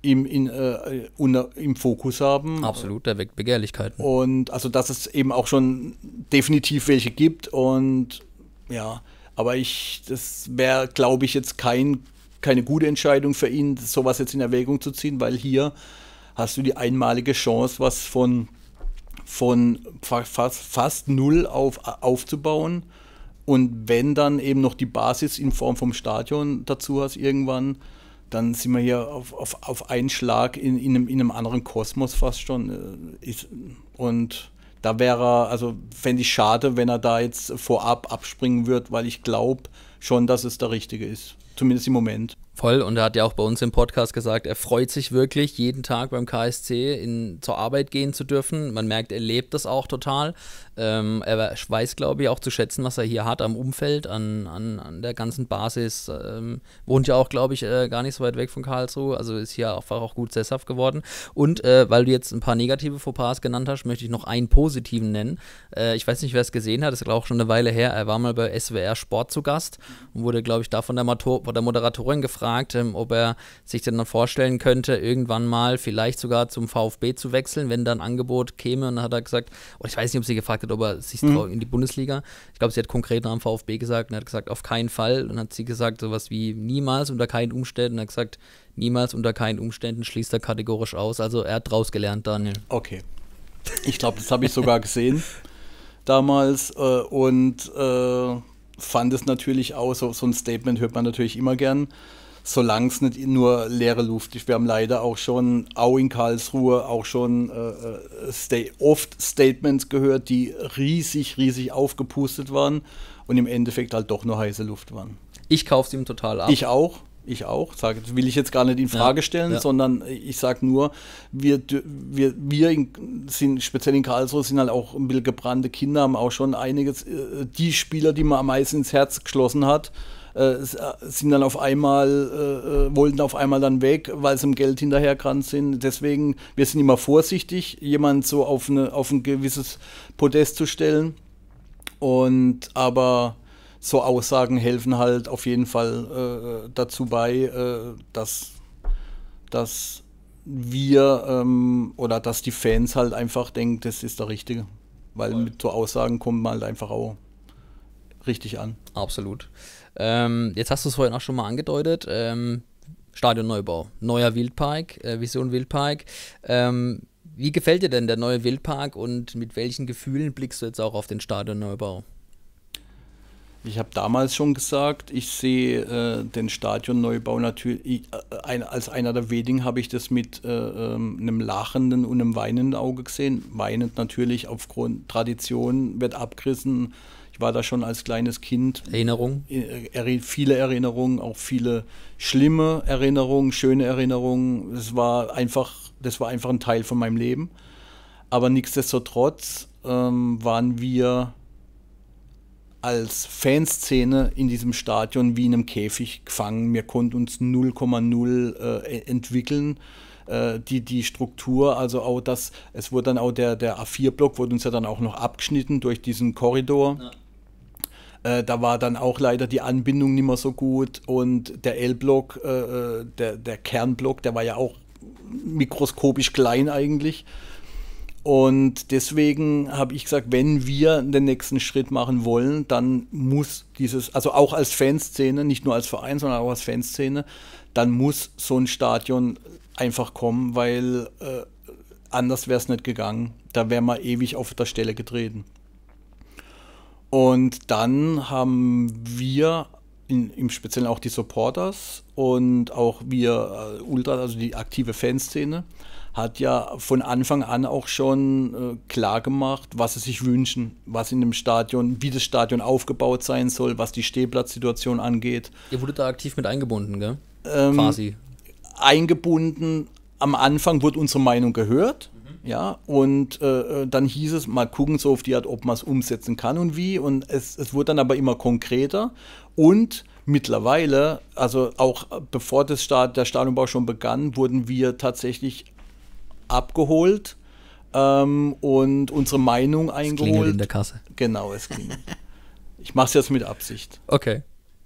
B: im, in, äh, unter, im Fokus haben. Absolut, der weckt Begehrlichkeiten. Und also, dass es eben auch schon definitiv welche gibt und ja, aber ich, das wäre, glaube ich, jetzt kein, keine gute Entscheidung für ihn, sowas jetzt in Erwägung zu ziehen, weil hier hast du die einmalige Chance, was von von fast, fast null auf, aufzubauen. Und wenn dann eben noch die Basis in Form vom Stadion dazu hast irgendwann, dann sind wir hier auf, auf, auf einen Schlag in, in, einem, in einem anderen Kosmos fast schon. Äh, und da wäre, also fände ich schade, wenn er da jetzt vorab abspringen wird, weil ich glaube schon, dass es der richtige ist. Zumindest im Moment.
A: Voll, und er hat ja auch bei uns im Podcast gesagt, er freut sich wirklich, jeden Tag beim KSC in, zur Arbeit gehen zu dürfen. Man merkt, er lebt das auch total. Ähm, er weiß, glaube ich, auch zu schätzen, was er hier hat am Umfeld, an, an, an der ganzen Basis. Ähm, wohnt ja auch, glaube ich, äh, gar nicht so weit weg von Karlsruhe, also ist hier einfach auch gut sesshaft geworden. Und äh, weil du jetzt ein paar negative Fauxpas genannt hast, möchte ich noch einen positiven nennen. Äh, ich weiß nicht, wer es gesehen hat, das ist ich, schon eine Weile her. Er war mal bei SWR Sport zu Gast und wurde, glaube ich, da von der, Mato von der Moderatorin gefragt, ähm, ob er sich denn dann vorstellen könnte, irgendwann mal vielleicht sogar zum VfB zu wechseln, wenn da ein Angebot käme. Und dann hat er gesagt, oh, ich weiß nicht, ob sie gefragt gefragt hat, ob er sich mhm. traut in die Bundesliga. Ich glaube, sie hat konkret nach dem VfB gesagt und hat gesagt, auf keinen Fall. Und hat sie gesagt, sowas wie niemals unter keinen Umständen. Und hat gesagt, niemals unter keinen Umständen schließt er kategorisch aus. Also er hat draus gelernt, Daniel. Okay. Ich
B: glaube, das habe ich sogar gesehen damals äh, und äh, fand es natürlich auch, so, so ein Statement hört man natürlich immer gern solange es nicht nur leere Luft ist. Wir haben leider auch schon, auch in Karlsruhe, auch schon äh, äh, sta oft Statements gehört, die riesig, riesig aufgepustet waren und im Endeffekt halt doch nur heiße Luft waren. Ich kaufe es ihm total ab. Ich auch. Ich auch, sage, das will ich jetzt gar nicht in Frage stellen, ja, ja. sondern ich sage nur, wir, wir, wir in, sind speziell in Karlsruhe sind halt auch ein bisschen gebrannte Kinder, haben auch schon einiges, äh, die Spieler, die man am meisten ins Herz geschlossen hat, äh, äh, sind dann auf einmal, äh, äh wollten auf einmal dann weg, weil sie im Geld hinterhergerannt sind. Deswegen, wir sind immer vorsichtig, jemanden so auf, eine, auf ein gewisses Podest zu stellen. Und aber so Aussagen helfen halt auf jeden Fall äh, dazu bei, äh, dass, dass wir ähm, oder dass die Fans halt einfach denken, das ist der Richtige. Weil mit so Aussagen kommt man halt einfach auch richtig an. Absolut.
A: Ähm, jetzt hast du es vorhin auch schon mal angedeutet. Ähm, Stadionneubau, neuer Wildpark, äh, Vision Wildpark. Ähm, wie gefällt dir denn der neue Wildpark und mit
B: welchen Gefühlen blickst du jetzt auch auf den Stadionneubau? Ich habe damals schon gesagt, ich sehe äh, den Stadionneubau natürlich, äh, ein, als einer der wenigen habe ich das mit äh, ähm, einem lachenden und einem weinenden Auge gesehen. Weinend natürlich aufgrund Tradition wird abgerissen, ich war da schon als kleines Kind. Erinnerungen? Äh, viele Erinnerungen, auch viele schlimme Erinnerungen, schöne Erinnerungen. Es war einfach, das war einfach ein Teil von meinem Leben. Aber nichtsdestotrotz ähm, waren wir als Fanszene in diesem Stadion wie in einem Käfig gefangen. Wir konnten uns 0,0 äh, e-, entwickeln. Äh, die, die Struktur, also auch das, es wurde dann auch der, der A4-Block, wurde uns ja dann auch noch abgeschnitten durch diesen Korridor. Ja. Äh, da war dann auch leider die Anbindung nicht mehr so gut und der L-Block, äh, äh, der, der Kernblock, der war ja auch mikroskopisch klein eigentlich. Und deswegen habe ich gesagt, wenn wir den nächsten Schritt machen wollen, dann muss dieses, also auch als Fanszene, nicht nur als Verein, sondern auch als Fanszene, dann muss so ein Stadion einfach kommen, weil äh, anders wäre es nicht gegangen. Da wäre man ewig auf der Stelle getreten. Und dann haben wir in, im Speziellen auch die Supporters und auch wir äh, Ultra, also die aktive Fanszene, hat ja von Anfang an auch schon äh, klar gemacht, was sie sich wünschen, was in dem Stadion, wie das Stadion aufgebaut sein soll, was die Stehplatzsituation angeht. Ihr wurdet da aktiv mit eingebunden, gell? Ähm, Quasi. Eingebunden. Am Anfang wurde unsere Meinung gehört ja, und äh, äh, dann hieß es, mal gucken, so auf die Art, ob man es umsetzen kann und wie. Und es, es wurde dann aber immer konkreter. Und mittlerweile, also auch äh, bevor das Staat, der Stadionbau schon begann, wurden wir tatsächlich abgeholt ähm, und unsere Meinung eingeholt. Es in der Kasse. Genau, es ging. ich mache es jetzt mit Absicht. Okay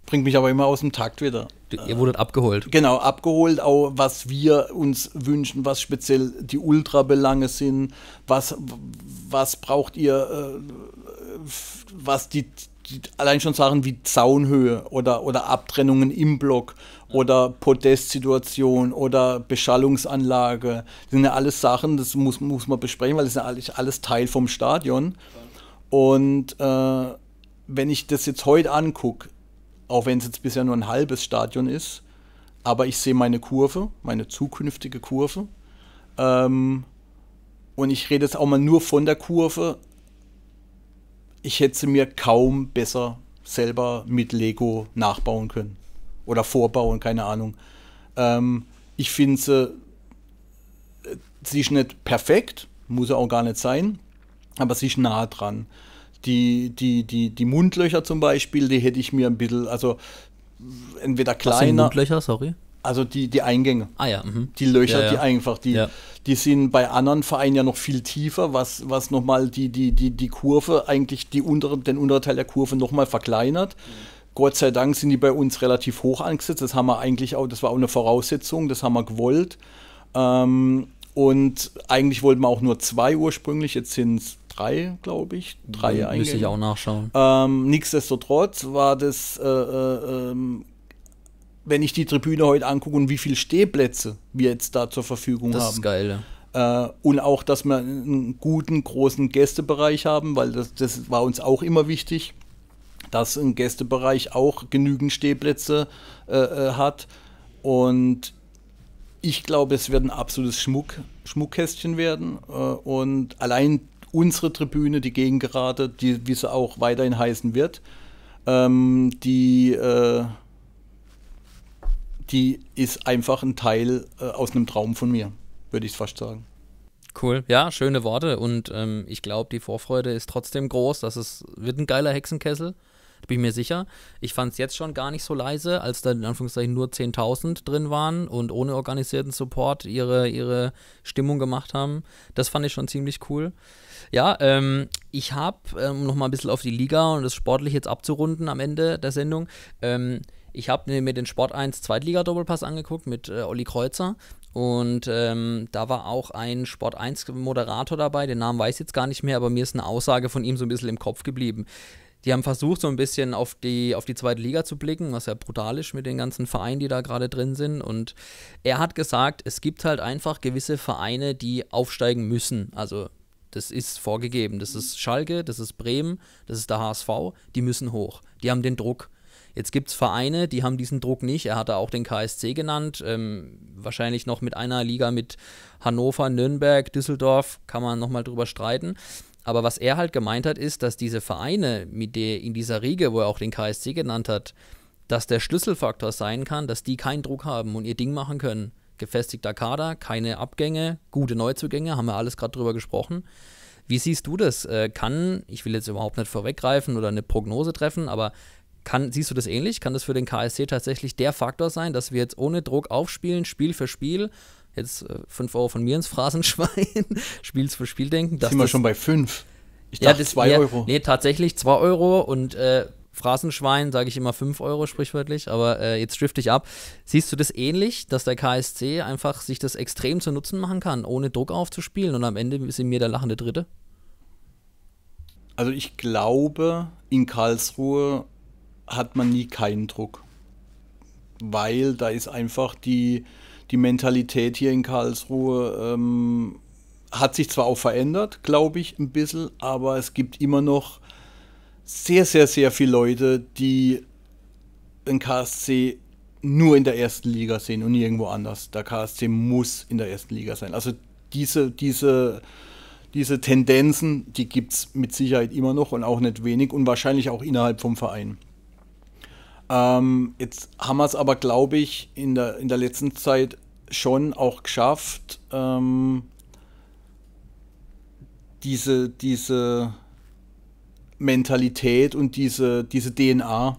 B: bringt mich aber immer aus dem Takt wieder. Ihr wurdet abgeholt. Genau, abgeholt, auch was wir uns wünschen, was speziell die Ultrabelange sind, was, was braucht ihr, äh, was die, die, allein schon Sachen wie Zaunhöhe oder, oder Abtrennungen im Block oder Podestsituation oder Beschallungsanlage. Das sind ja alles Sachen, das muss, muss man besprechen, weil das ist ja alles, alles Teil vom Stadion. Und äh, wenn ich das jetzt heute angucke, auch wenn es jetzt bisher nur ein halbes Stadion ist, aber ich sehe meine Kurve, meine zukünftige Kurve. Ähm, und ich rede jetzt auch mal nur von der Kurve. Ich hätte sie mir kaum besser selber mit Lego nachbauen können. Oder vorbauen, keine Ahnung. Ähm, ich finde sie, äh, sie ist nicht perfekt, muss ja auch gar nicht sein, aber sie ist nah dran. Die, die, die, die Mundlöcher zum Beispiel, die hätte ich mir ein bisschen, also entweder kleiner. Mundlöcher, sorry? Also die, die Eingänge. Ah ja. Mh. Die Löcher, ja, ja. die einfach, die, ja. die sind bei anderen Vereinen ja noch viel tiefer, was, was nochmal die, die, die, die Kurve, eigentlich die untere, den unteren Teil der Kurve nochmal verkleinert. Mhm. Gott sei Dank sind die bei uns relativ hoch angesetzt. Das haben wir eigentlich auch, das war auch eine Voraussetzung, das haben wir gewollt. Ähm, und eigentlich wollten wir auch nur zwei ursprünglich, jetzt sind es drei, glaube ich. Drei Müsste Eingänge. ich auch nachschauen. Ähm, nichtsdestotrotz war das, äh, äh, ähm, wenn ich die Tribüne heute angucke und wie viele Stehplätze wir jetzt da zur Verfügung das haben. Das ist geil, Äh, und auch, dass wir einen guten, großen Gästebereich haben, weil das, das war uns auch immer wichtig, dass ein Gästebereich auch genügend Stehplätze äh, äh hat. Und ich glaube, es wird ein absolutes Schmuck, Schmuckkästchen werden. Äh, und allein unsere Tribüne, die Gegengerade, die, wie sie auch weiterhin heißen wird, ähm, die, äh, die ist einfach ein Teil äh, aus einem Traum von mir, würde ich fast sagen.
A: Cool, ja, schöne Worte und ähm, ich glaube, die Vorfreude ist trotzdem groß, Das es wird ein geiler Hexenkessel bin ich mir sicher. Ich fand es jetzt schon gar nicht so leise, als da in Anführungszeichen nur 10.000 drin waren und ohne organisierten Support ihre, ihre Stimmung gemacht haben. Das fand ich schon ziemlich cool. Ja, ähm, ich habe, um ähm, nochmal ein bisschen auf die Liga und das sportlich jetzt abzurunden am Ende der Sendung, ähm, ich habe mir den Sport 1 Zweitliga-Doppelpass angeguckt mit äh, Olli Kreuzer und ähm, da war auch ein Sport 1 Moderator dabei, den Namen weiß ich jetzt gar nicht mehr, aber mir ist eine Aussage von ihm so ein bisschen im Kopf geblieben. Die haben versucht, so ein bisschen auf die, auf die zweite Liga zu blicken, was ja brutal ist mit den ganzen Vereinen, die da gerade drin sind. Und er hat gesagt, es gibt halt einfach gewisse Vereine, die aufsteigen müssen. Also das ist vorgegeben. Das ist Schalke, das ist Bremen, das ist der HSV. Die müssen hoch. Die haben den Druck. Jetzt gibt es Vereine, die haben diesen Druck nicht. Er hatte auch den KSC genannt. Ähm, wahrscheinlich noch mit einer Liga mit Hannover, Nürnberg, Düsseldorf. Kann man nochmal drüber streiten. Aber was er halt gemeint hat, ist, dass diese Vereine, mit der in dieser Riege, wo er auch den KSC genannt hat, dass der Schlüsselfaktor sein kann, dass die keinen Druck haben und ihr Ding machen können gefestigter Kader, keine Abgänge, gute Neuzugänge, haben wir alles gerade drüber gesprochen. Wie siehst du das? Äh, kann, ich will jetzt überhaupt nicht vorweggreifen oder eine Prognose treffen, aber kann, siehst du das ähnlich? Kann das für den KSC tatsächlich der Faktor sein, dass wir jetzt ohne Druck aufspielen, Spiel für Spiel, jetzt 5 äh, Euro von mir ins Phrasenschwein, Spiel für Spiel denken? Dass Sind wir schon bei
B: 5? Ich ja, dachte 2 Euro.
A: Nee, tatsächlich 2 Euro und äh, Phrasenschwein, sage ich immer 5 Euro sprichwörtlich, aber äh, jetzt drifte ich ab. Siehst du das ähnlich, dass der KSC einfach sich das extrem zu Nutzen machen kann, ohne Druck aufzuspielen und am Ende ist in mir der lachende Dritte?
B: Also ich glaube, in Karlsruhe hat man nie keinen Druck, weil da ist einfach die, die Mentalität hier in Karlsruhe, ähm, hat sich zwar auch verändert, glaube ich, ein bisschen, aber es gibt immer noch sehr, sehr, sehr viele Leute, die den KSC nur in der ersten Liga sehen und nirgendwo anders. Der KSC muss in der ersten Liga sein. Also diese, diese, diese Tendenzen, die gibt es mit Sicherheit immer noch und auch nicht wenig und wahrscheinlich auch innerhalb vom Verein. Ähm, jetzt haben wir es aber, glaube ich, in der, in der letzten Zeit schon auch geschafft, ähm, diese, diese Mentalität und diese, diese DNA,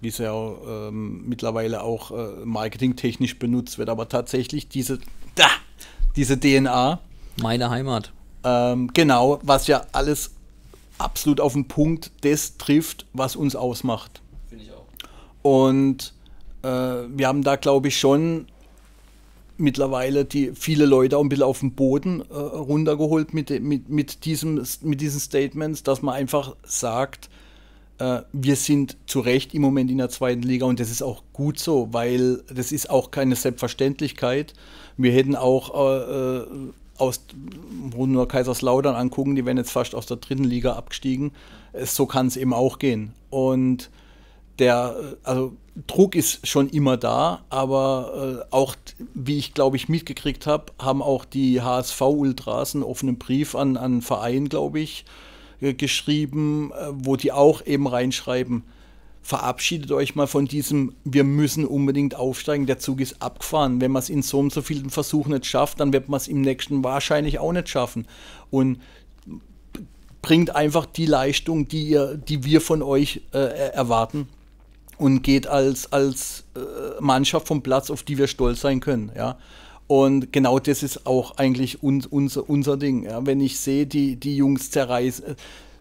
B: wie es ja ähm, mittlerweile auch äh, marketingtechnisch benutzt wird, aber tatsächlich diese, da, diese DNA. Meine Heimat. Ähm, genau, was ja alles absolut auf den Punkt des trifft, was uns ausmacht. Finde ich auch. Und äh, wir haben da, glaube ich, schon mittlerweile die viele Leute auch ein bisschen auf den Boden äh, runtergeholt mit, mit, mit, diesem, mit diesen Statements, dass man einfach sagt, äh, wir sind zu Recht im Moment in der zweiten Liga und das ist auch gut so, weil das ist auch keine Selbstverständlichkeit. Wir hätten auch äh, äh aus Runden oder Kaiserslautern angucken, die wären jetzt fast aus der dritten Liga abgestiegen. Äh, so kann es eben auch gehen. Und der, äh, also Druck ist schon immer da, aber äh, auch, wie ich glaube ich mitgekriegt habe, haben auch die HSV-Ultras einen offenen Brief an, an Verein, glaube ich, äh, geschrieben, äh, wo die auch eben reinschreiben, verabschiedet euch mal von diesem, wir müssen unbedingt aufsteigen, der Zug ist abgefahren. Wenn man es in so und so vielen Versuchen nicht schafft, dann wird man es im nächsten wahrscheinlich auch nicht schaffen. Und bringt einfach die Leistung, die, ihr, die wir von euch äh, erwarten, und geht als, als äh, Mannschaft vom Platz, auf die wir stolz sein können. Ja? Und genau das ist auch eigentlich uns, unser, unser Ding. Ja? Wenn ich sehe, die, die Jungs zerreißen, äh,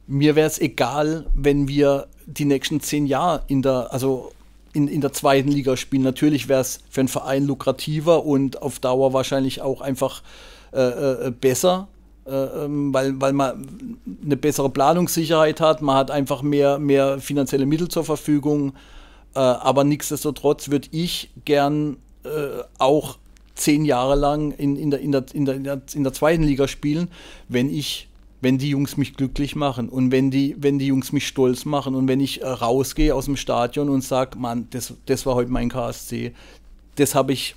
B: mir wäre es egal, wenn wir die nächsten zehn Jahre in der, also in, in der zweiten Liga spielen. Natürlich wäre es für einen Verein lukrativer und auf Dauer wahrscheinlich auch einfach äh, äh besser, ähm, weil, weil man eine bessere Planungssicherheit hat, man hat einfach mehr, mehr finanzielle Mittel zur Verfügung. Äh, aber nichtsdestotrotz würde ich gern äh, auch zehn Jahre lang in, in, der, in, der, in, der, in, der, in der zweiten Liga spielen, wenn ich wenn die Jungs mich glücklich machen und wenn die, wenn die Jungs mich stolz machen und wenn ich äh, rausgehe aus dem Stadion und sage, Mann, das, das war heute mein KSC, das habe ich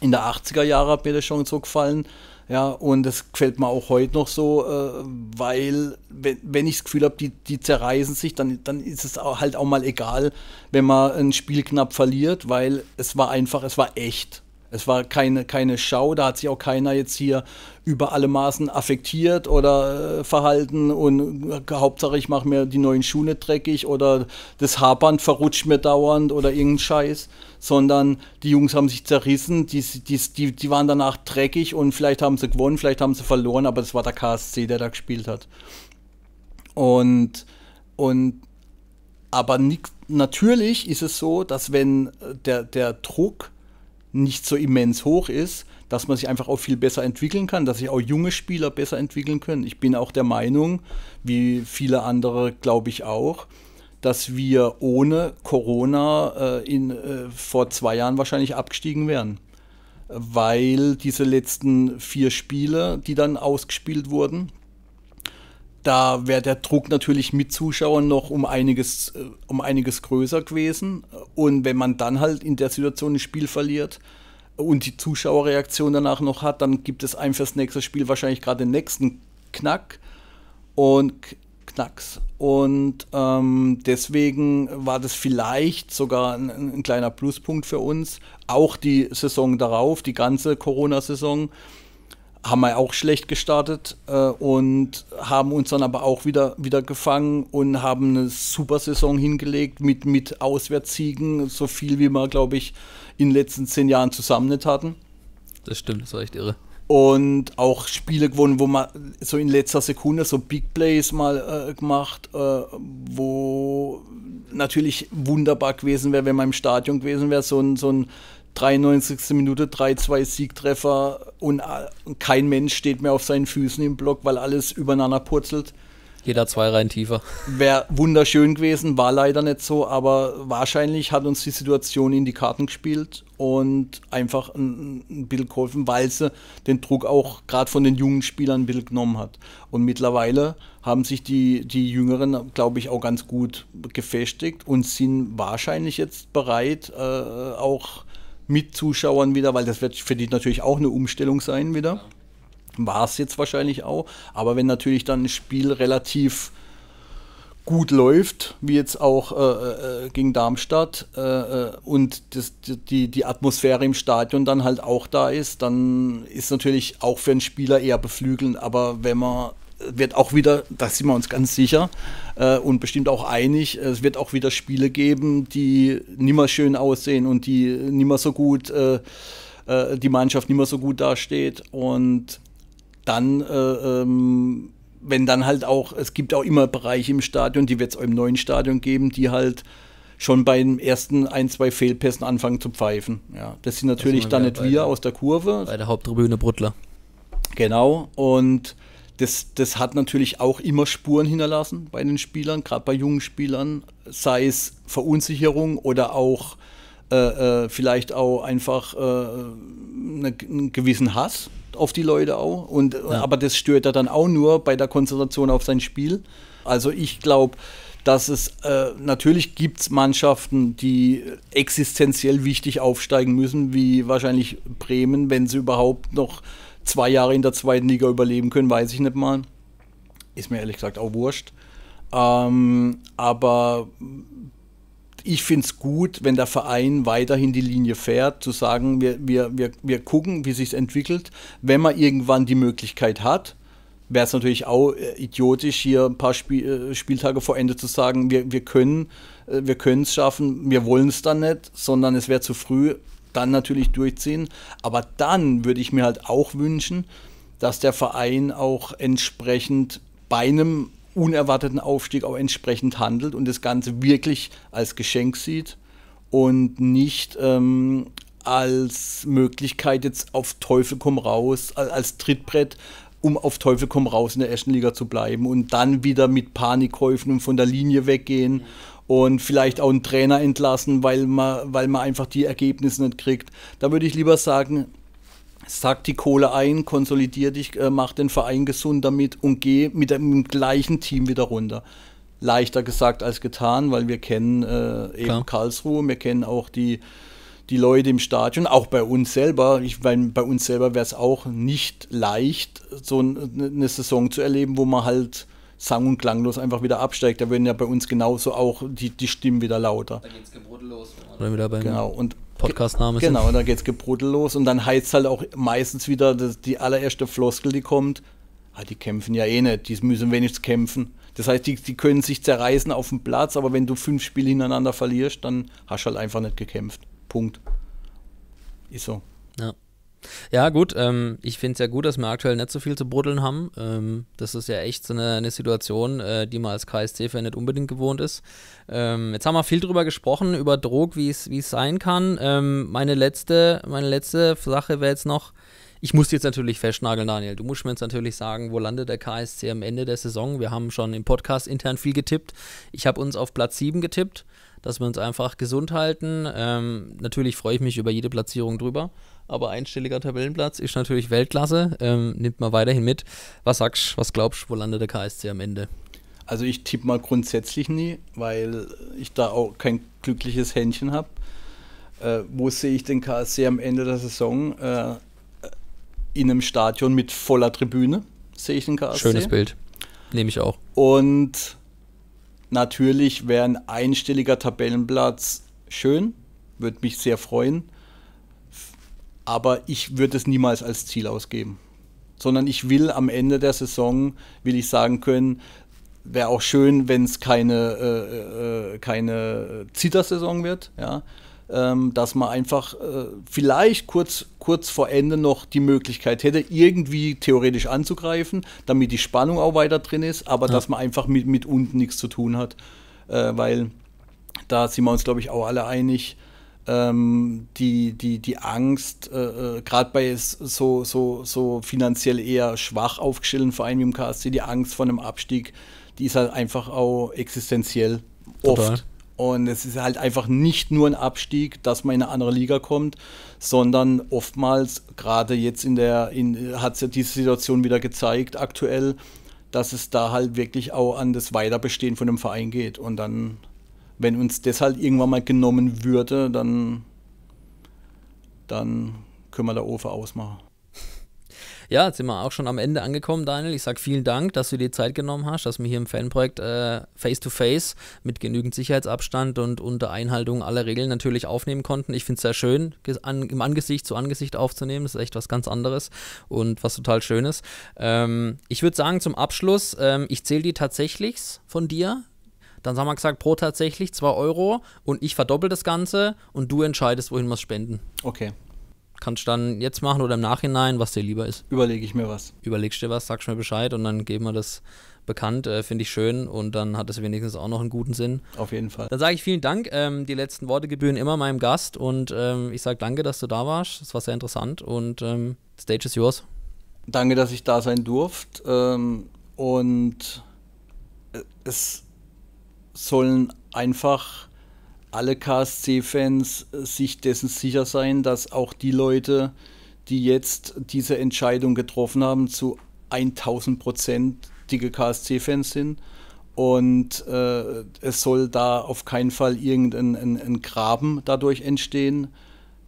B: in der 80er Jahre, hat mir das schon so gefallen, ja, und das gefällt mir auch heute noch so, äh, weil wenn, wenn ich das Gefühl habe, die, die zerreißen sich, dann, dann ist es auch, halt auch mal egal, wenn man ein Spiel knapp verliert, weil es war einfach, es war echt. Es war keine, keine Schau, da hat sich auch keiner jetzt hier über alle Maßen affektiert oder äh, verhalten und äh, Hauptsache ich mache mir die neuen Schuhe dreckig oder das Haarband verrutscht mir dauernd oder irgendein Scheiß, sondern die Jungs haben sich zerrissen, die, die, die, die waren danach dreckig und vielleicht haben sie gewonnen, vielleicht haben sie verloren, aber es war der KSC, der da gespielt hat. Und, und aber nicht, natürlich ist es so, dass wenn äh, der, der Druck nicht so immens hoch ist, dass man sich einfach auch viel besser entwickeln kann, dass sich auch junge Spieler besser entwickeln können. Ich bin auch der Meinung, wie viele andere, glaube ich auch, dass wir ohne Corona äh, in, äh, vor zwei Jahren wahrscheinlich abgestiegen wären, weil diese letzten vier Spiele, die dann ausgespielt wurden, da wäre der Druck natürlich mit Zuschauern noch um einiges, äh, um einiges größer gewesen. Und wenn man dann halt in der Situation ein Spiel verliert und die Zuschauerreaktion danach noch hat, dann gibt es einem fürs nächste Spiel wahrscheinlich gerade den nächsten Knack und Knacks. Und ähm, deswegen war das vielleicht sogar ein, ein kleiner Pluspunkt für uns. Auch die Saison darauf, die ganze Corona-Saison haben wir auch schlecht gestartet äh, und haben uns dann aber auch wieder, wieder gefangen und haben eine super Saison hingelegt mit, mit Auswärtssiegen, so viel wie wir, glaube ich, in den letzten zehn Jahren zusammen nicht hatten. Das stimmt, das war echt irre. Und auch Spiele gewonnen, wo man so in letzter Sekunde so Big Plays mal äh, gemacht, äh, wo natürlich wunderbar gewesen wäre, wenn man im Stadion gewesen wäre, so ein, so ein 93. Minute 3-2 Siegtreffer und kein Mensch steht mehr auf seinen Füßen im Block, weil alles übereinander purzelt.
A: Jeder zwei Reihen tiefer.
B: Wäre wunderschön gewesen, war leider nicht so, aber wahrscheinlich hat uns die Situation in die Karten gespielt und einfach ein, ein bisschen geholfen, weil sie den Druck auch gerade von den jungen Spielern ein Bild genommen hat. Und mittlerweile haben sich die, die Jüngeren, glaube ich, auch ganz gut gefestigt und sind wahrscheinlich jetzt bereit, äh, auch mit Zuschauern wieder, weil das wird für die natürlich auch eine Umstellung sein wieder. War es jetzt wahrscheinlich auch. Aber wenn natürlich dann ein Spiel relativ gut läuft, wie jetzt auch äh, äh, äh gegen Darmstadt, äh, äh und das, die, die Atmosphäre im Stadion dann halt auch da ist, dann ist natürlich auch für einen Spieler eher beflügelnd. Aber wenn man wird auch wieder, da sind wir uns ganz sicher äh, und bestimmt auch einig, es wird auch wieder Spiele geben, die nimmer schön aussehen und die nimmer so gut, äh, äh die Mannschaft nimmer so gut dasteht. Und dann, äh, ähm, wenn dann halt auch, es gibt auch immer Bereiche im Stadion, die wird es auch im neuen Stadion geben, die halt schon bei den ersten ein, zwei Fehlpässen anfangen zu pfeifen. Ja, das sind natürlich das dann nicht wir aus der Kurve. Bei der Haupttribüne Bruttler. Genau, und das, das hat natürlich auch immer Spuren hinterlassen bei den Spielern, gerade bei jungen Spielern, sei es Verunsicherung oder auch äh, äh, vielleicht auch einfach äh, ne, einen gewissen Hass auf die Leute auch. Und, ja. Aber das stört er dann auch nur bei der Konzentration auf sein Spiel. Also ich glaube, dass es äh, natürlich gibt Mannschaften, die existenziell wichtig aufsteigen müssen, wie wahrscheinlich Bremen, wenn sie überhaupt noch zwei Jahre in der zweiten Liga überleben können, weiß ich nicht mal. Ist mir ehrlich gesagt auch wurscht. Ähm, aber ich finde es gut, wenn der Verein weiterhin die Linie fährt, zu sagen, wir, wir, wir, wir gucken, wie sich entwickelt. Wenn man irgendwann die Möglichkeit hat, wäre es natürlich auch äh, idiotisch, hier ein paar Spiel, äh, Spieltage vor Ende zu sagen, wir, wir können äh, wir können es schaffen, wir wollen es dann nicht, sondern es wäre zu früh dann natürlich durchziehen. Aber dann würde ich mir halt auch wünschen, dass der Verein auch entsprechend bei einem unerwarteten Aufstieg auch entsprechend handelt und das Ganze wirklich als Geschenk sieht und nicht ähm, als Möglichkeit jetzt auf Teufel komm raus, als Trittbrett, um auf Teufel komm raus in der ersten Liga zu bleiben und dann wieder mit Panikkäufen und von der Linie weggehen. Ja und vielleicht auch einen Trainer entlassen, weil man, weil man einfach die Ergebnisse nicht kriegt. Da würde ich lieber sagen, sack die Kohle ein, konsolidier dich, äh, mach den Verein gesund damit und geh mit dem gleichen Team wieder runter leichter gesagt als getan, weil wir kennen äh, eben Klar. Karlsruhe, wir kennen auch die, die Leute im Stadion, auch bei uns selber. Ich meine, bei uns selber wäre es auch nicht leicht, so eine ne Saison zu erleben, wo man halt sang- und klanglos einfach wieder absteigt. Da würden ja bei uns genauso auch die, die Stimmen wieder lauter. Da geht's gebrudellos.
A: Oder wieder beim genau. und Podcastname. Genau,
B: da geht es gebrudellos und dann heißt es halt auch meistens wieder dass die allererste Floskel, die kommt. Ah, die kämpfen ja eh nicht, die müssen wenigstens kämpfen. Das heißt, die, die können sich zerreißen auf dem Platz, aber wenn du fünf Spiele hintereinander verlierst, dann hast du halt einfach nicht gekämpft. Punkt. Ist so. Ja. Ja, gut.
A: Ähm, ich finde es ja gut, dass wir aktuell nicht so viel zu buddeln haben. Ähm, das ist ja echt so eine, eine Situation, äh, die man als KSC-Fan nicht unbedingt gewohnt ist. Ähm, jetzt haben wir viel drüber gesprochen, über Drog, wie es sein kann. Ähm, meine, letzte, meine letzte Sache wäre jetzt noch, ich muss jetzt natürlich festnageln, Daniel. Du musst mir jetzt natürlich sagen, wo landet der KSC am Ende der Saison? Wir haben schon im Podcast intern viel getippt. Ich habe uns auf Platz 7 getippt, dass wir uns einfach gesund halten. Ähm, natürlich freue ich mich über jede Platzierung drüber aber einstelliger Tabellenplatz ist natürlich Weltklasse. Ähm, nimmt man weiterhin mit. Was sagst du, was glaubst du, wo landet der KSC am Ende?
B: Also ich tippe mal grundsätzlich nie, weil ich da auch kein glückliches Händchen habe. Äh, wo sehe ich den KSC am Ende der Saison? Äh, in einem Stadion mit voller Tribüne sehe ich den KSC. Schönes Bild. Nehme ich auch. Und natürlich wäre ein einstelliger Tabellenplatz schön, würde mich sehr freuen aber ich würde es niemals als Ziel ausgeben. Sondern ich will am Ende der Saison, will ich sagen können, wäre auch schön, wenn es keine, äh, äh, äh, keine Zittersaison wird, ja. Ähm, dass man einfach äh, vielleicht kurz, kurz vor Ende noch die Möglichkeit hätte, irgendwie theoretisch anzugreifen, damit die Spannung auch weiter drin ist, aber ja. dass man einfach mit, mit unten nichts zu tun hat. Äh, weil da sind wir uns, glaube ich, auch alle einig, ähm, die, die, die Angst, äh, äh gerade bei so, so, so finanziell eher schwach aufgestellten Vereinen wie im KSC, die Angst vor einem Abstieg, die ist halt einfach auch existenziell oft. Total. Und es ist halt einfach nicht nur ein Abstieg, dass man in eine andere Liga kommt, sondern oftmals, gerade jetzt in der, in, hat es ja diese Situation wieder gezeigt aktuell, dass es da halt wirklich auch an das Weiterbestehen von einem Verein geht. Und dann wenn uns das halt irgendwann mal genommen würde, dann, dann können wir da Ofen ausmachen.
A: Ja, jetzt sind wir auch schon am Ende angekommen, Daniel. Ich sage vielen Dank, dass du dir Zeit genommen hast, dass wir hier im Fanprojekt äh, face to face mit genügend Sicherheitsabstand und unter Einhaltung aller Regeln natürlich aufnehmen konnten. Ich finde es sehr schön, an, im Angesicht zu Angesicht aufzunehmen. Das ist echt was ganz anderes und was total Schönes. Ähm, ich würde sagen, zum Abschluss, ähm, ich zähle die tatsächlich von dir dann haben wir gesagt, pro tatsächlich 2 Euro und ich verdoppel das Ganze und du entscheidest, wohin wir es spenden. Okay. Kannst dann jetzt machen oder im Nachhinein, was dir lieber ist. Überlege ich mir was. Überlegst dir was, sagst mir Bescheid und dann geben wir das bekannt. Äh, Finde ich schön und dann hat es wenigstens auch noch einen guten Sinn. Auf jeden Fall. Dann sage ich vielen Dank. Ähm, die letzten Worte gebühren immer meinem Gast und ähm, ich sage danke, dass du da warst. Das war sehr interessant und ähm,
B: Stage is yours. Danke, dass ich da sein durfte ähm, und äh, es sollen einfach alle KSC-Fans äh, sich dessen sicher sein, dass auch die Leute, die jetzt diese Entscheidung getroffen haben, zu 1000 Prozent dicke KSC-Fans sind. Und äh, es soll da auf keinen Fall irgendein ein, ein Graben dadurch entstehen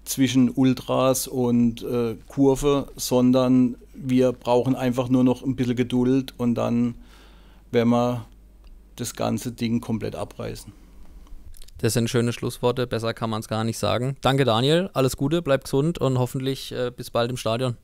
B: zwischen Ultras und äh, Kurve, sondern wir brauchen einfach nur noch ein bisschen Geduld und dann werden wir das ganze Ding komplett abreißen. Das sind schöne Schlussworte, besser
A: kann man es gar nicht sagen. Danke Daniel, alles Gute, bleib gesund und hoffentlich äh, bis bald im Stadion.